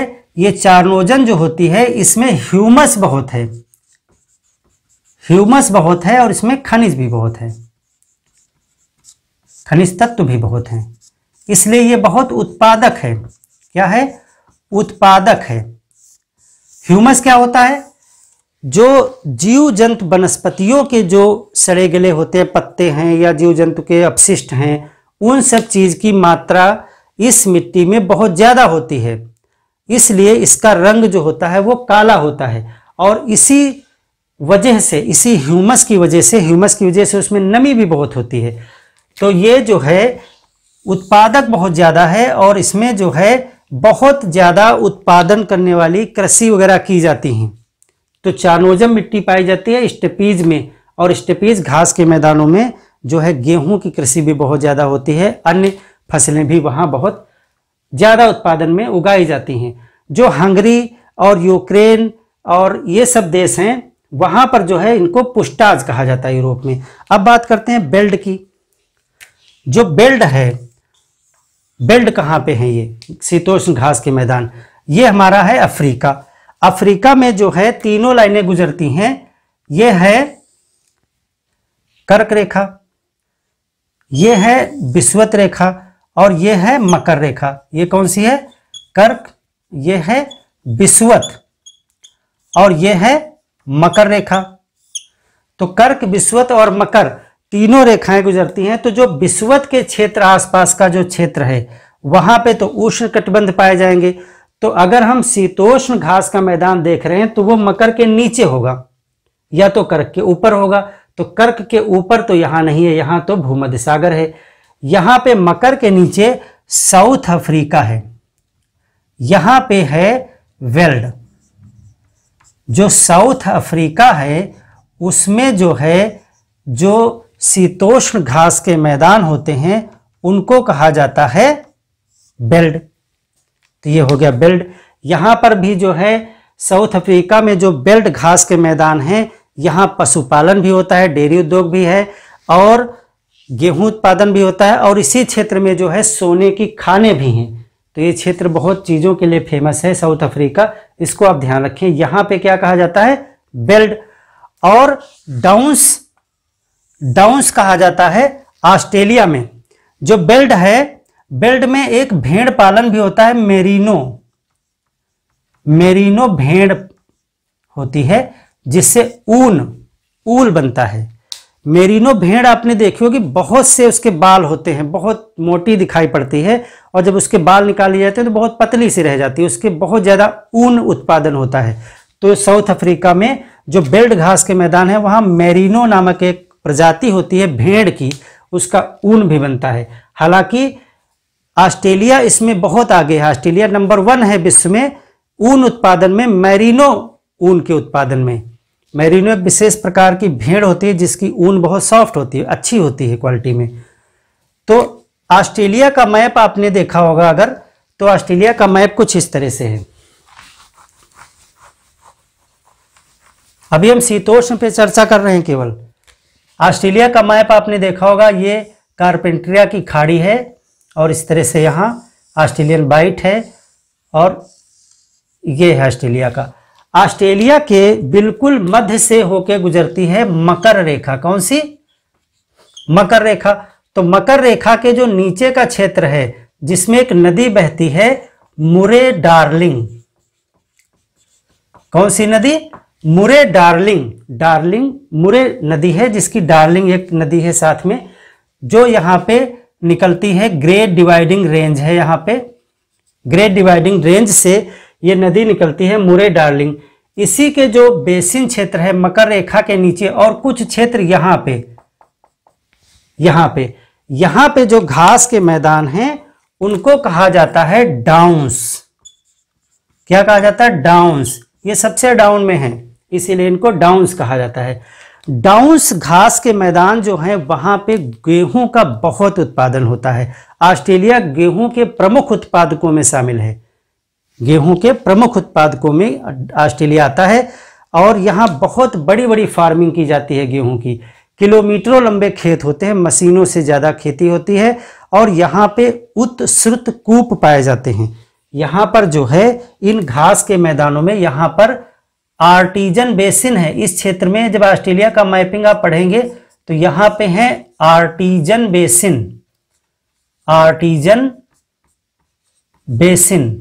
ये चारनोजन जो होती है इसमें ह्यूमस बहुत है ह्यूमस बहुत है और इसमें खनिज भी बहुत है खनिज तत्व भी बहुत हैं इसलिए ये बहुत उत्पादक है क्या है उत्पादक है ह्यूमस क्या होता है जो जीव जंतु वनस्पतियों के जो सड़े गले होते हैं पत्ते हैं या जीव जंतु के अपशिष्ट हैं उन सब चीज़ की मात्रा इस मिट्टी में बहुत ज़्यादा होती है इसलिए इसका रंग जो होता है वो काला होता है और इसी वजह से इसी ह्यूमस की वजह से ह्यूमस की वजह से उसमें नमी भी बहुत होती है तो ये जो है उत्पादक बहुत ज़्यादा है और इसमें जो है बहुत ज़्यादा उत्पादन करने वाली कृषि वगैरह की जाती हैं तो चानोजम मिट्टी पाई जाती है स्टेपीज में और स्टेपीज घास के मैदानों में जो है गेहूं की कृषि भी बहुत ज़्यादा होती है अन्य फसलें भी वहाँ बहुत ज़्यादा उत्पादन में उगाई जाती हैं जो हंगरी और यूक्रेन और ये सब देश हैं वहां पर जो है इनको पुस्टाज कहा जाता है यूरोप में अब बात करते हैं बेल्ड की जो बेल्ड है बेल्ड कहां पे है ये शीतोष्ण घास के मैदान ये हमारा है अफ्रीका अफ्रीका में जो है तीनों लाइनें गुजरती हैं ये है कर्क रेखा ये है विश्वत रेखा और ये है मकर रेखा ये कौन सी है कर्क ये है विश्वत और ये है मकर रेखा तो कर्क विश्वत और मकर तीनों रेखाएं गुजरती हैं तो जो विश्वत के क्षेत्र आसपास का जो क्षेत्र है वहां पे तो उष्ण कटबंध पाए जाएंगे तो अगर हम शीतोष्ण घास का मैदान देख रहे हैं तो वो मकर के नीचे होगा या तो कर्क के ऊपर होगा तो कर्क के ऊपर तो यहां नहीं है यहां तो भूमध्य सागर है यहां पे मकर के नीचे साउथ अफ्रीका है यहां पे है वेल्ड जो साउथ अफ्रीका है उसमें जो है जो शीतोष्ण घास के मैदान होते हैं उनको कहा जाता है बेल्ड तो ये हो गया बेल्ड यहाँ पर भी जो है साउथ अफ्रीका में जो बेल्ट घास के मैदान हैं यहाँ पशुपालन भी होता है डेयरी उद्योग भी है और गेहूं उत्पादन भी होता है और इसी क्षेत्र में जो है सोने की खाने भी हैं तो ये क्षेत्र बहुत चीज़ों के लिए फेमस है साउथ अफ्रीका इसको आप ध्यान रखें यहाँ पे क्या कहा जाता है बेल्ट और डाउंस डाउंस कहा जाता है ऑस्ट्रेलिया में जो बेल्ट है बेल्ट में एक भेड़ पालन भी होता है मेरीनो मेरीनो भेड़ होती है जिससे ऊन ऊल बनता है मेरिनो भेड़ आपने देखी होगी बहुत से उसके बाल होते हैं बहुत मोटी दिखाई पड़ती है और जब उसके बाल निकाल लिए जाते हैं तो बहुत पतली सी रह जाती है उसके बहुत ज़्यादा ऊन उत्पादन होता है तो साउथ अफ्रीका में जो बेल्ट घास के मैदान है वहाँ मेरिनो नामक एक प्रजाति होती है भेड़ की उसका ऊन भी बनता है हालांकि ऑस्ट्रेलिया इसमें बहुत आगे है ऑस्ट्रेलिया नंबर वन है विश्व में ऊन उत्पादन में मैरिनो ऊन के उत्पादन में मेरीनो एक विशेष प्रकार की भेड़ होती है जिसकी ऊन बहुत सॉफ्ट होती है अच्छी होती है क्वालिटी में तो ऑस्ट्रेलिया का मैप आपने देखा होगा अगर तो ऑस्ट्रेलिया का मैप कुछ इस तरह से है अभी हम शीतोष्ण पे चर्चा कर रहे हैं केवल ऑस्ट्रेलिया का मैप आपने देखा होगा ये कारपेंट्रिया की खाड़ी है और इस तरह से यहाँ ऑस्ट्रेलियन बाइट है और ये है ऑस्ट्रेलिया का ऑस्ट्रेलिया के बिल्कुल मध्य से होकर गुजरती है मकर रेखा कौन सी मकर रेखा तो मकर रेखा के जो नीचे का क्षेत्र है जिसमें एक नदी बहती है मुरे डार्लिंग कौन सी नदी मुरे डार्लिंग डार्लिंग मुरे नदी है जिसकी डार्लिंग एक नदी है साथ में जो यहां पे निकलती है ग्रेट डिवाइडिंग रेंज है यहां पे ग्रेट डिवाइडिंग रेंज से ये नदी निकलती है मुरे डार्लिंग इसी के जो बेसिन क्षेत्र है मकर रेखा के नीचे और कुछ क्षेत्र यहां पे यहां पे यहां पे जो घास के मैदान हैं उनको कहा जाता है डाउंस क्या कहा जाता है डाउंस ये सबसे डाउन में है इसीलिए इनको डाउंस कहा जाता है डाउंस घास के मैदान जो हैं वहां पे गेहूं का बहुत उत्पादन होता है ऑस्ट्रेलिया गेहूं के प्रमुख उत्पादकों में शामिल है गेहूं के प्रमुख उत्पादकों में ऑस्ट्रेलिया आता है और यहाँ बहुत बड़ी बड़ी फार्मिंग की जाती है गेहूं की किलोमीटरों लंबे खेत होते हैं मशीनों से ज़्यादा खेती होती है और यहाँ पे उत्सुत कूप पाए जाते हैं यहाँ पर जो है इन घास के मैदानों में यहाँ पर आर्टिजन बेसिन है इस क्षेत्र में जब ऑस्ट्रेलिया का मैपिंग आप पढ़ेंगे तो यहाँ पे है artesian basin artesian basin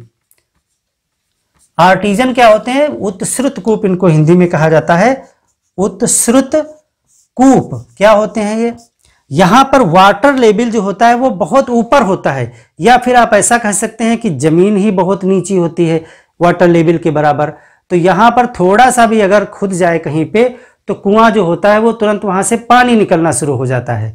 artesian क्या होते हैं उत्श्रुत कूप इनको हिंदी में कहा जाता है उत्श्रुत कूप क्या होते हैं ये यहां पर वाटर लेवल जो होता है वो बहुत ऊपर होता है या फिर आप ऐसा कह सकते हैं कि जमीन ही बहुत नीची होती है वाटर लेवल के बराबर तो यहां पर थोड़ा सा भी अगर खुद जाए कहीं पे तो कुआं जो होता है वो तुरंत वहां से पानी निकलना शुरू हो जाता है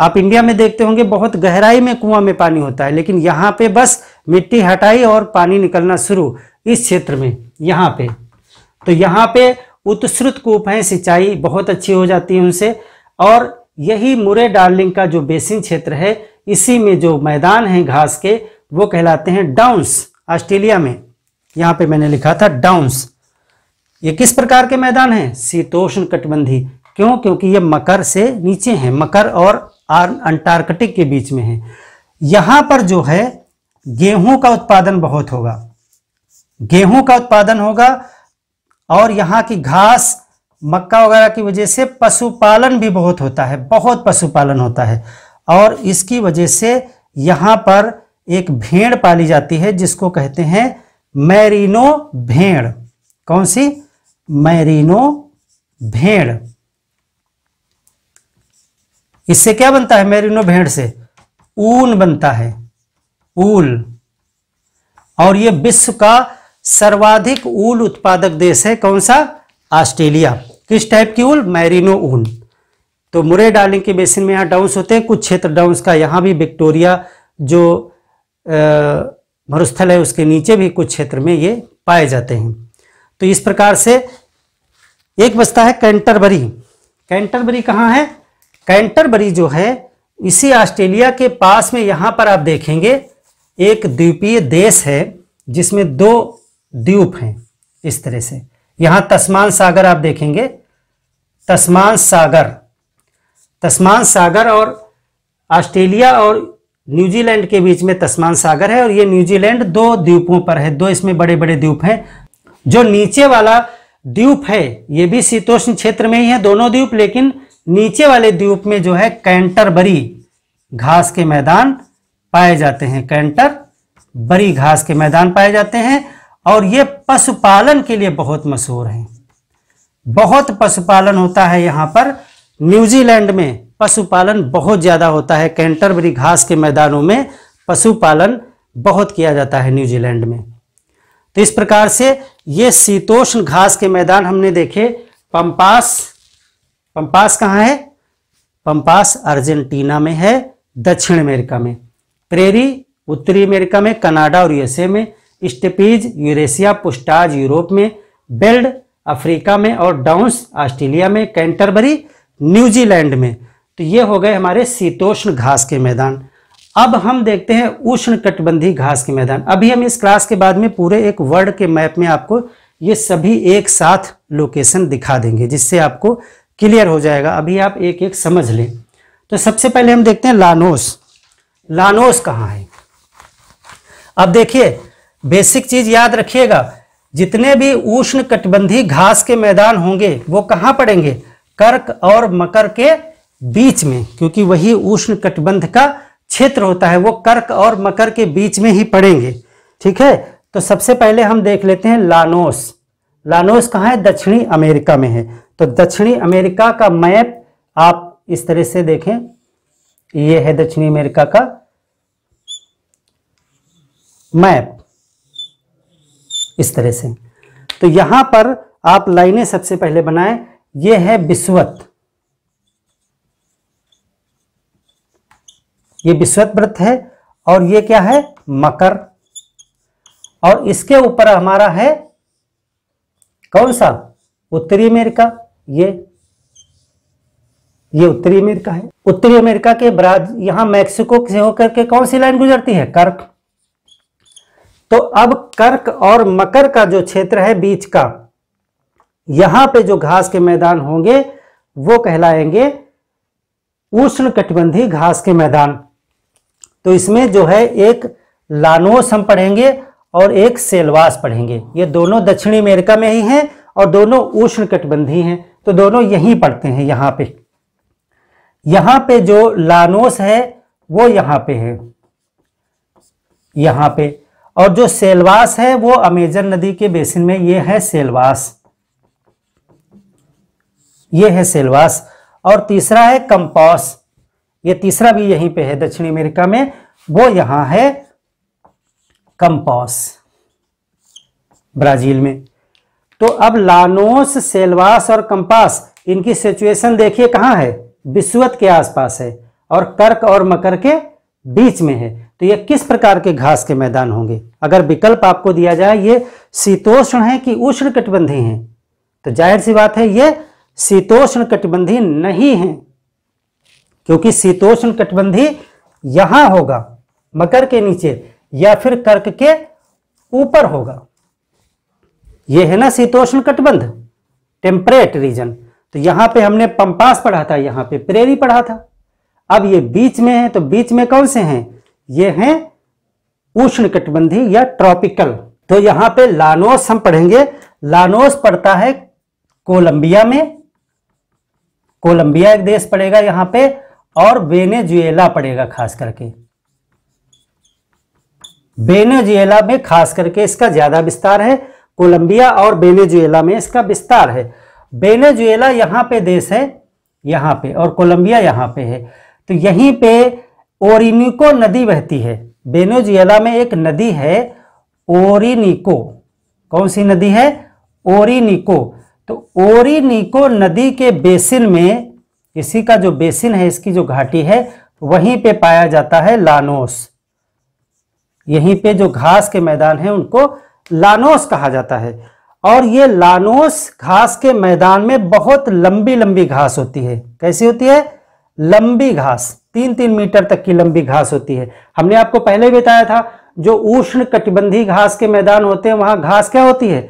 आप इंडिया में देखते होंगे बहुत गहराई में कुआं में पानी होता है लेकिन यहाँ पे बस मिट्टी हटाई और पानी निकलना शुरू इस क्षेत्र में यहाँ पे तो यहाँ पे उत्सुत कूप है सिंचाई बहुत अच्छी हो जाती है उनसे और यही मुरे डार्लिंग का जो बेसिन क्षेत्र है इसी में जो मैदान है घास के वो कहलाते हैं डाउंस ऑस्ट्रेलिया में यहाँ पे मैंने लिखा था डाउंस ये किस प्रकार के मैदान है शीतोष्ण कटबंधी क्यों क्योंकि ये मकर से नीचे हैं मकर और और अंटार्कटिक के बीच में है यहां पर जो है गेहूं का उत्पादन बहुत होगा गेहूं का उत्पादन होगा और यहां की घास मक्का वगैरह की वजह से पशुपालन भी बहुत होता है बहुत पशुपालन होता है और इसकी वजह से यहां पर एक भेड़ पाली जाती है जिसको कहते हैं मैरिनो भेड़ कौन सी मैरिनो भेड़ इससे क्या बनता है मेरिनो भेड़ से ऊन बनता है ऊल और ये विश्व का सर्वाधिक ऊल उत्पादक देश है कौन सा ऑस्ट्रेलिया किस टाइप की ऊल मैरिनो ऊन तो मुरे डार्लिंग के बेसिन में यहाँ डाउंस होते हैं कुछ क्षेत्र डाउंस का यहाँ भी विक्टोरिया जो मरुस्थल है उसके नीचे भी कुछ क्षेत्र में ये पाए जाते हैं तो इस प्रकार से एक बचता है कैंटरबरी कैंटरबरी कहाँ है कैंटरबरी जो है इसी ऑस्ट्रेलिया के पास में यहाँ पर आप देखेंगे एक द्वीपीय देश है जिसमें दो द्वीप हैं इस तरह से यहाँ तस्मान सागर आप देखेंगे तस्मान सागर तस्मान सागर और ऑस्ट्रेलिया और न्यूजीलैंड के बीच में तस्मान सागर है और ये न्यूजीलैंड दो द्वीपों पर है दो इसमें बड़े बड़े द्वीप हैं जो नीचे वाला द्वीप है ये भी शीतोष्ण क्षेत्र में ही है दोनों द्वीप लेकिन नीचे वाले द्वीप में जो है कैंटरबरी घास के मैदान पाए जाते हैं कैंटर बरी घास के मैदान पाए जाते हैं और ये पशुपालन के लिए बहुत मशहूर हैं बहुत पशुपालन होता है यहाँ पर न्यूजीलैंड में पशुपालन बहुत ज़्यादा होता है कैंटरबरी घास के मैदानों में पशुपालन बहुत किया जाता है न्यूजीलैंड में तो इस प्रकार से ये शीतोष्ण घास के मैदान हमने देखे पंपास पंपास कहाँ है पंपास अर्जेंटीना में है दक्षिण अमेरिका में प्रेरी उत्तरी अमेरिका में कनाडा और यूएसए में स्टेपीज यूरेशिया पुस्टाज यूरोप में बेल्ड अफ्रीका में और डाउंस ऑस्ट्रेलिया में कैंटरबरी न्यूजीलैंड में तो ये हो गए हमारे शीतोष्ण घास के मैदान अब हम देखते हैं उष्ण कटबंधी घास के मैदान अभी हम इस क्लास के बाद में पूरे एक वर्ल्ड के मैप में आपको ये सभी एक साथ लोकेशन दिखा देंगे जिससे आपको क्लियर हो जाएगा अभी आप एक एक समझ लें तो सबसे पहले हम देखते हैं लानोस लानोस कहाँ है अब देखिए बेसिक चीज याद रखिएगा जितने भी उष्ण कटबंधी घास के मैदान होंगे वो कहाँ पड़ेंगे कर्क और मकर के बीच में क्योंकि वही उष्ण कटबंध का क्षेत्र होता है वो कर्क और मकर के बीच में ही पड़ेंगे ठीक है तो सबसे पहले हम देख लेते हैं लानोस लानोस कहाँ है दक्षिणी अमेरिका में है तो दक्षिणी अमेरिका का मैप आप इस तरह से देखें ये है दक्षिणी अमेरिका का मैप इस तरह से तो यहां पर आप लाइनें सबसे पहले बनाएं ये है विश्वत ये विश्वत व्रत है और ये क्या है मकर और इसके ऊपर हमारा है कौन सा उत्तरी अमेरिका ये ये उत्तरी अमेरिका है उत्तरी अमेरिका के ब्राज यहां मैक्सिको से होकर के कौन सी लाइन गुजरती है कर्क तो अब कर्क और मकर का जो क्षेत्र है बीच का यहां पे जो घास के मैदान होंगे वो कहलाएंगे उष्ण कटिबंधी घास के मैदान तो इसमें जो है एक लानोस हम पढ़ेंगे और एक सेलवास पढ़ेंगे ये दोनों दक्षिणी अमेरिका में ही हैं और दोनों उष्ण कटिबंधी हैं तो दोनों यहीं पढ़ते हैं यहाँ पे यहाँ पे जो लानोस है वो यहाँ पे है यहाँ पे और जो सेलवास है वो अमेजन नदी के बेसिन में ये है सेलवास ये है सेलवास और तीसरा है कंपॉस ये तीसरा भी यहीं पे है दक्षिणी अमेरिका में वो यहाँ है कंपॉस ब्राजील में तो अब लानोस सेलवास और कंपास इनकी सिचुएशन देखिए कहाँ है विश्वत के आसपास है और कर्क और मकर के बीच में है तो ये किस प्रकार के घास के मैदान होंगे अगर विकल्प आपको दिया जाए ये शीतोष्ण है कि उष्ण कटिबंधी है तो जाहिर सी बात है ये शीतोष्ण कटिबंधी नहीं है क्योंकि शीतोष्ण कटिबंधी यहां होगा मकर के नीचे या फिर कर्क के ऊपर होगा यह है ना शीतोष्ण कटबंध टेम्परेट रीजन तो यहां पे हमने पंपास पढ़ा था यहां पे प्रेरी पढ़ा था अब ये बीच में है तो बीच में कौन से हैं ये हैं उष्ण कटबंधी या ट्रॉपिकल तो यहां पे लानोस हम पढ़ेंगे लानोस पड़ता है कोलंबिया में कोलंबिया एक देश पड़ेगा यहां पे और वेनेजुएला पड़ेगा खास करके बेनेजुएला में खास करके इसका ज्यादा विस्तार है कोलंबिया और बेनेजुएला में इसका विस्तार है बेनेजुएला यहाँ पे देश है यहाँ पे और कोलंबिया यहाँ पे है तो यहीं पे ओरिनिको नदी बहती है बेनेजुएला में एक नदी है ओरिनिको कौन सी नदी है ओरिनिको तो ओरिनिको नदी के बेसिन में इसी का जो बेसिन है इसकी जो घाटी है वहीं पे पाया जाता है लानोस यहीं पे जो घास के मैदान है उनको लानोस कहा जाता है और ये लानोस घास के मैदान में बहुत लंबी लंबी घास होती है कैसी होती है लंबी घास तीन तीन मीटर तक की लंबी घास होती है हमने आपको पहले भी बताया था जो उष्ण कटिबंधी घास के मैदान होते हैं वहां घास क्या होती है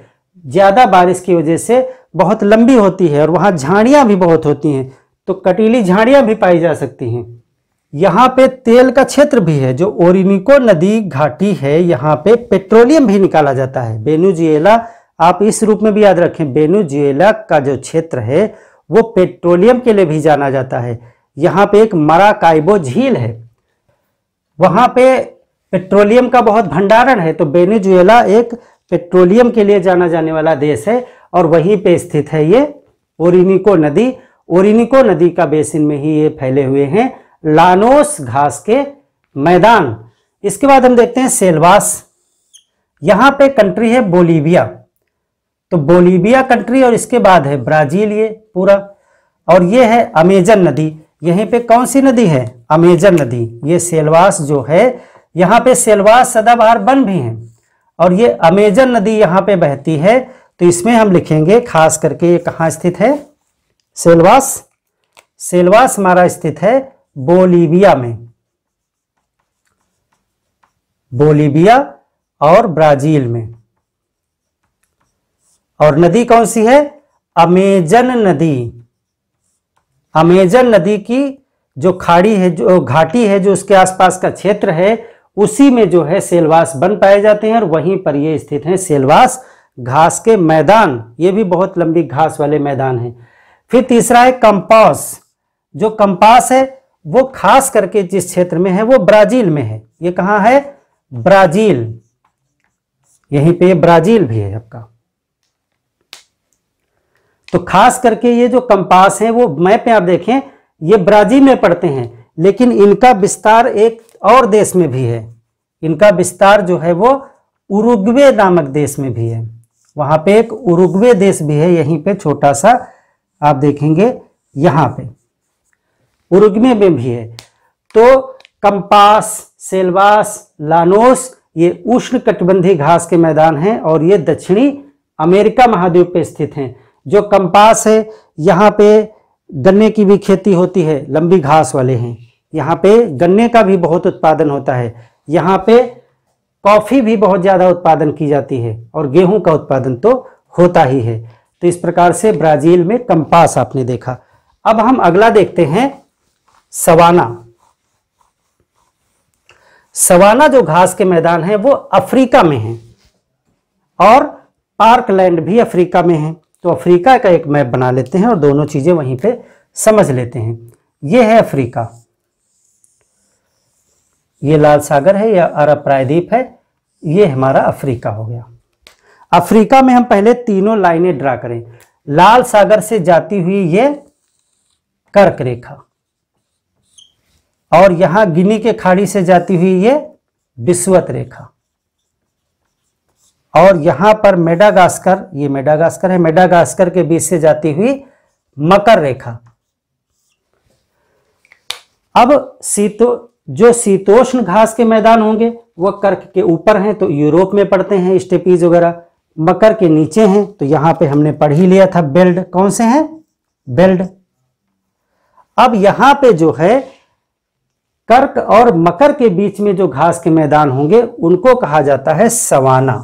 ज्यादा बारिश की वजह से बहुत लंबी होती है और वहां झाड़ियां भी बहुत होती हैं तो कटीली झाड़ियां भी पाई जा सकती हैं यहाँ पे तेल का क्षेत्र भी है जो ओरिनिको नदी घाटी है यहाँ पे पेट्रोलियम भी निकाला जाता है बेनुजिएला आप इस रूप में भी याद रखें बेनुजिएला का जो क्षेत्र है वो पेट्रोलियम के लिए भी जाना जाता है यहाँ पे एक मराकाइबो झील है वहाँ पे पेट्रोलियम का बहुत भंडारण है तो बेनेजुएला एक पेट्रोलियम के लिए जाना जाने वाला देश है और वहीं पे स्थित है ये ओरिनिको नदी ओरिनिको नदी का बेसिन में ही ये फैले हुए हैं लानोस घास के मैदान इसके बाद हम देखते हैं सेलवास यहां पे कंट्री है बोलीविया तो बोलीविया कंट्री और इसके बाद है ब्राजील ये पूरा और ये है अमेजन नदी यहीं पे कौन सी नदी है अमेजन नदी ये सेलवास जो है यहाँ पे सेलवास सदाबहार बन भी हैं और ये अमेजन नदी यहाँ पे बहती है तो इसमें हम लिखेंगे खास करके ये कहाँ स्थित है सेलवास सेलवास हमारा स्थित है बोलीविया में बोलीविया और ब्राजील में और नदी कौन सी है अमेजन नदी अमेजन नदी की जो खाड़ी है जो घाटी है जो उसके आसपास का क्षेत्र है उसी में जो है सेलवास बन पाए जाते हैं और वहीं पर ये स्थित हैं सेलवास घास के मैदान ये भी बहुत लंबी घास वाले मैदान हैं फिर तीसरा है कंपास जो कंपास है वो खास करके जिस क्षेत्र में है वो ब्राजील में है ये कहाँ है ब्राजील यहीं पे ब्राजील भी है आपका तो खास करके ये जो कंपास है वो मैप में आप देखें ये ब्राजील में पड़ते हैं लेकिन इनका विस्तार एक और देश में भी है इनका विस्तार जो है वो उरुग्वे नामक देश में भी है वहां पे एक उरुग्वे देश भी है यहीं पे छोटा सा आप देखेंगे यहां पे उर्गमे में भी है तो कंपास सेलवास लानोस ये उष्ण कटिबंधी घास के मैदान हैं और ये दक्षिणी अमेरिका महाद्वीप पे स्थित हैं जो कंपास है यहाँ पे गन्ने की भी खेती होती है लंबी घास वाले हैं यहाँ पे गन्ने का भी बहुत उत्पादन होता है यहाँ पे कॉफ़ी भी बहुत ज़्यादा उत्पादन की जाती है और गेहूं का उत्पादन तो होता ही है तो इस प्रकार से ब्राज़ील में कंपास आपने देखा अब हम अगला देखते हैं सवाना सवाना जो घास के मैदान है वो अफ्रीका में है और पार्कलैंड भी अफ्रीका में है तो अफ्रीका का एक मैप बना लेते हैं और दोनों चीज़ें वहीं पे समझ लेते हैं ये है अफ्रीका ये लाल सागर है या अरब प्रायद्वीप है ये हमारा अफ्रीका हो गया अफ्रीका में हम पहले तीनों लाइनें ड्रा करें लाल सागर से जाती हुई ये कर्क रेखा और यहां गिनी के खाड़ी से जाती हुई ये विश्वत रेखा और यहां पर मेडागास्कर ये मेडागास्कर है मेडागास्कर के बीच से जाती हुई मकर रेखा अब सीतो जो शीतोष्ण घास के मैदान होंगे वह कर्क के ऊपर हैं तो यूरोप में पड़ते हैं स्टेपीज वगैरह मकर के नीचे हैं तो यहां पे हमने पढ़ ही लिया था बेल्ड कौन से हैं बेल्ड अब यहां पे जो है कर्क और मकर के बीच में जो घास के मैदान होंगे उनको कहा जाता है सवाना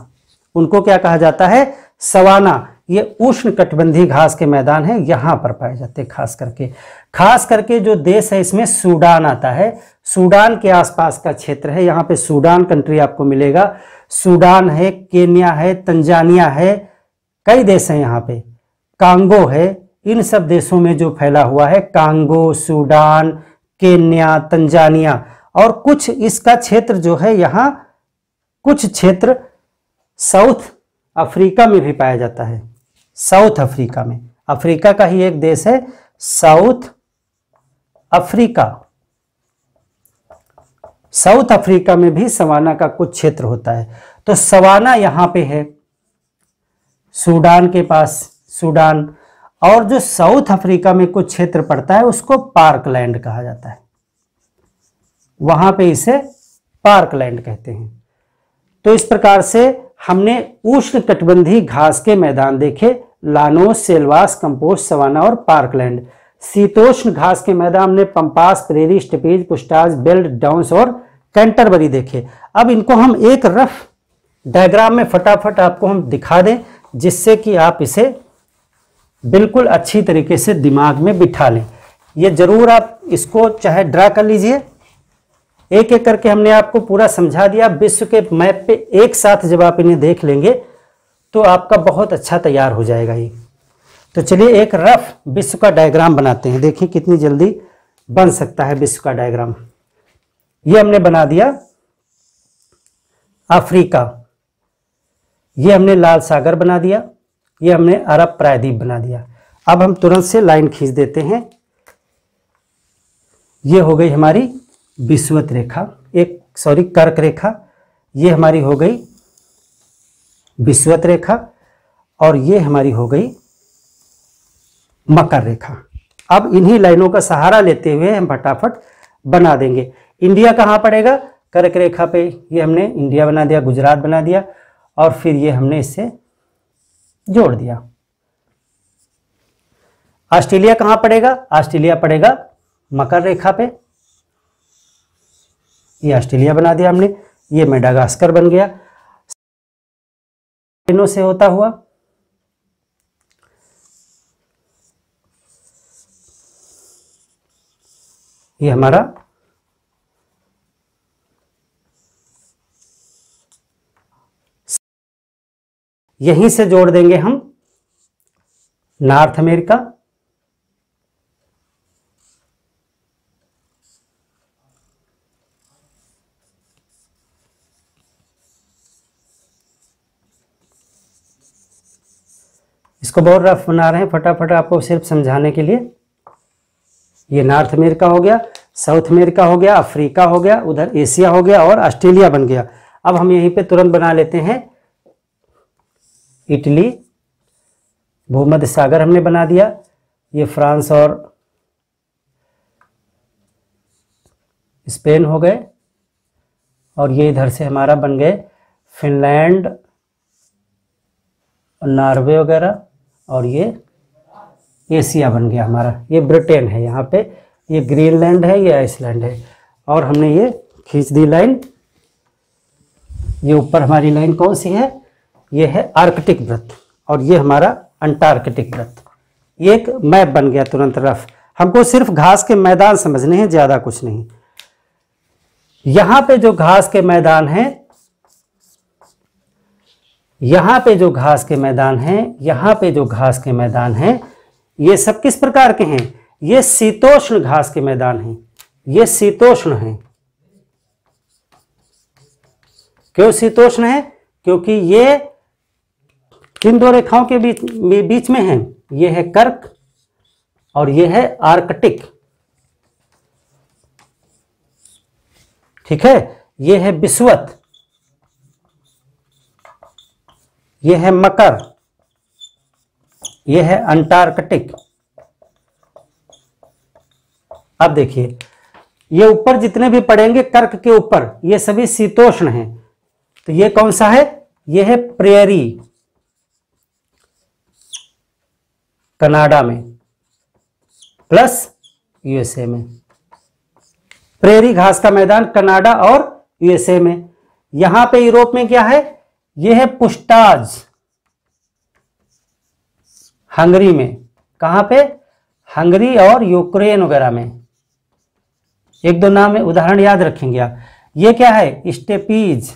उनको क्या कहा जाता है सवाना ये उष्ण कटबंधी घास के मैदान है यहां पर पाए जाते हैं खास करके खास करके जो देश है इसमें सूडान आता है सूडान के आसपास का क्षेत्र है यहाँ पे सूडान कंट्री आपको मिलेगा सूडान है केन्या है तंजानिया है कई देश हैं यहाँ पे कांगो है इन सब देशों में जो फैला हुआ है कांगो सूडान केन्या तंजानिया और कुछ इसका क्षेत्र जो है यहाँ कुछ क्षेत्र साउथ अफ्रीका में भी पाया जाता है साउथ अफ्रीका में अफ्रीका का ही एक देश है साउथ अफ्रीका साउथ अफ्रीका में भी सवाना का कुछ क्षेत्र होता है तो सवाना यहां पे है सूडान के पास सूडान और जो साउथ अफ्रीका में कुछ क्षेत्र पड़ता है उसको पार्कलैंड कहा जाता है वहां पे इसे पार्कलैंड कहते हैं तो इस प्रकार से हमने उष्ण कटबंधी घास के मैदान देखे लानोस सेलवास कंपोस्ट सवाना और पार्कलैंड शीतोष्ण घास के मैदान हमने pampas prairie steppes pusztas belt downs और कैंटरबरी देखे अब इनको हम एक रफ डायग्राम में फटाफट आपको हम दिखा दें जिससे कि आप इसे बिल्कुल अच्छी तरीके से दिमाग में बिठा लें ये ज़रूर आप इसको चाहे ड्रा कर लीजिए एक एक करके हमने आपको पूरा समझा दिया विश्व के मैप पे एक साथ जब आप इन्हें देख लेंगे तो आपका बहुत अच्छा तैयार हो जाएगा ये तो चलिए एक रफ विश्व का डायग्राम बनाते हैं देखिए कितनी जल्दी बन सकता है विश्व का डायग्राम ये हमने बना दिया अफ्रीका ये हमने लाल सागर बना दिया ये हमने अरब प्रायद्वीप बना दिया अब हम तुरंत से लाइन खींच देते हैं ये हो गई हमारी विश्वत रेखा एक सॉरी कर्क रेखा ये हमारी हो गई विश्वत रेखा और ये हमारी हो गई मकर रेखा अब इन्हीं लाइनों का सहारा लेते हुए हम फटाफट बना देंगे इंडिया कहाँ पड़ेगा कर्क रेखा पे ये हमने इंडिया बना दिया गुजरात बना दिया और फिर ये हमने इससे जोड़ दिया ऑस्ट्रेलिया कहां पड़ेगा ऑस्ट्रेलिया पड़ेगा मकर रेखा पे ये ऑस्ट्रेलिया बना दिया हमने ये मेडागास्कर बन गया दिनों से होता हुआ ये हमारा यहीं से जोड़ देंगे हम नॉर्थ अमेरिका इसको बहुत रफ बना रहे हैं फटाफट आपको सिर्फ समझाने के लिए ये नॉर्थ अमेरिका हो गया साउथ अमेरिका हो गया अफ्रीका हो गया उधर एशिया हो गया और ऑस्ट्रेलिया बन गया अब हम यहीं पे तुरंत बना लेते हैं इटली भूमध्य सागर हमने बना दिया ये फ्रांस और स्पेन हो गए और ये इधर से हमारा बन गए फिनलैंड नॉर्वे वगैरह और ये एशिया बन गया हमारा ये ब्रिटेन है यहाँ पे ये ग्रीनलैंड है ये आइसलैंड है और हमने ये खींच दी लाइन ये ऊपर हमारी लाइन कौन सी है ये है आर्कटिक व्रत और ये हमारा अंटार्कटिक व्रत ये एक मैप बन गया तुरंत रफ हमको सिर्फ घास के मैदान समझने हैं ज़्यादा कुछ नहीं यहां पे जो घास के मैदान हैं यहां पे जो घास के मैदान हैं यहां पे जो घास के मैदान हैं ये सब किस प्रकार के हैं ये शीतोष्ण घास के मैदान हैं ये शीतोष्ण हैं क्यों शीतोष्ण है क्योंकि ये किन दो रेखाओं के बीच में बीच में है ये है कर्क और ये है आर्कटिक ठीक है ये है विश्वत ये है मकर ये है अंटार्कटिक अब देखिए ये ऊपर जितने भी पड़ेंगे कर्क के ऊपर ये सभी शीतोष्ण हैं तो ये कौन सा है ये है प्रेरी कनाडा में प्लस यूएसए में प्रेरी घास का मैदान कनाडा और यूएसए में यहां पे यूरोप में क्या है यह है पुष्टाज हंगरी में कहां पे हंगरी और यूक्रेन वगैरह में एक दो नाम उदाहरण याद रखेंगे आप ये क्या है स्टेपीज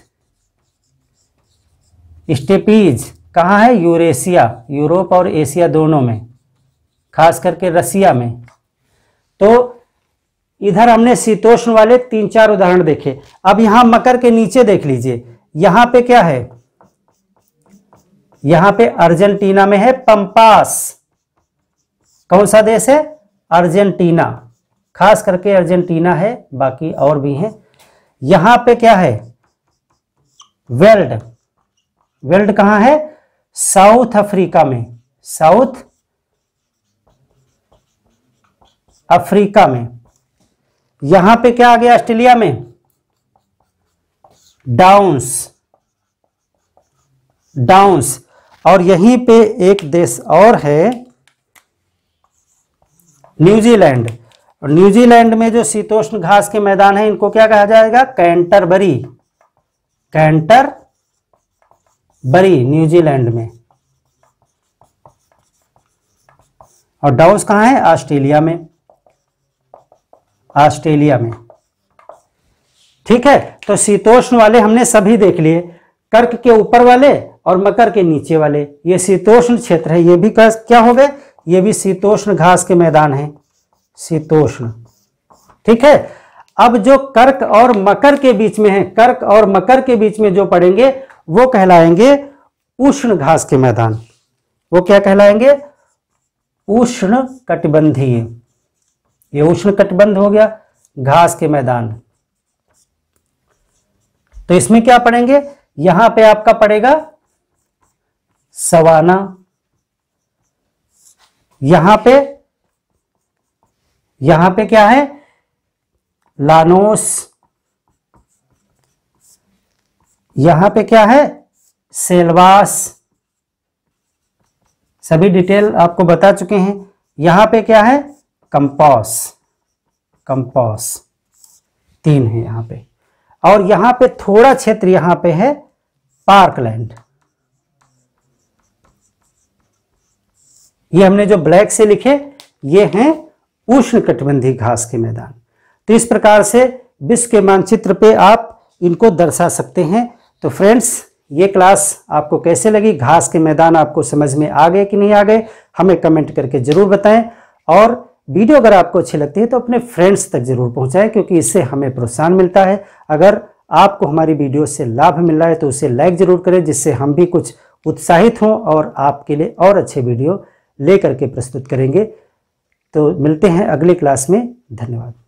स्टेपीज कहा है यूरेशिया यूरोप और एशिया दोनों में खास करके रसिया में तो इधर हमने शीतोष्ण वाले तीन चार उदाहरण देखे अब यहां मकर के नीचे देख लीजिए यहां पे क्या है यहां पे अर्जेंटीना में है पंपास कौन सा देश है अर्जेंटीना खास करके अर्जेंटीना है बाकी और भी हैं यहां पे क्या है वेल्ड वेल्ड कहां है साउथ अफ्रीका में साउथ अफ्रीका में यहां पे क्या आ गया ऑस्ट्रेलिया में डाउंस डाउंस और यहीं पे एक देश और है न्यूजीलैंड न्यूजीलैंड में जो शीतोष्ण घास के मैदान है इनको क्या कहा जाएगा कैंटरबरी कैंटर बरी न्यूजीलैंड में और डाउस कहां है ऑस्ट्रेलिया में ऑस्ट्रेलिया में ठीक है तो शीतोष्ण वाले हमने सभी देख लिए कर्क के ऊपर वाले और मकर के नीचे वाले ये शीतोष्ण क्षेत्र है ये भी क्या हो गए ये भी शीतोष्ण घास के मैदान है शीतोष्ण ठीक है अब जो कर्क और मकर के बीच में है कर्क और मकर के बीच में जो पड़ेंगे वो कहलाएंगे उष्ण घास के मैदान वो क्या कहलाएंगे उष्ण कटिबंधीय ये उष्ण कटबंध हो गया घास के मैदान तो इसमें क्या पड़ेंगे यहां पे आपका पड़ेगा सवाना यहां पे यहां पे क्या है लानोस यहां पे क्या है सेलवास सभी डिटेल आपको बता चुके हैं यहां पे क्या है कंपास कंपास तीन है यहां पे और यहां पे थोड़ा क्षेत्र यहां पे है पार्कलैंड ये हमने जो ब्लैक से लिखे ये हैं उष्ण कटिबंधी घास के मैदान तो इस प्रकार से विश्व के मानचित्र पे आप इनको दर्शा सकते हैं तो फ्रेंड्स ये क्लास आपको कैसे लगी घास के मैदान आपको समझ में आ गए कि नहीं आ गए हमें कमेंट करके ज़रूर बताएं और वीडियो अगर आपको अच्छी लगती है तो अपने फ्रेंड्स तक जरूर पहुंचाएं क्योंकि इससे हमें प्रोत्साहन मिलता है अगर आपको हमारी वीडियो से लाभ मिल रहा है तो उसे लाइक जरूर करें जिससे हम भी कुछ उत्साहित हों और आपके लिए और अच्छे वीडियो लेकर के प्रस्तुत करेंगे तो मिलते हैं अगली क्लास में धन्यवाद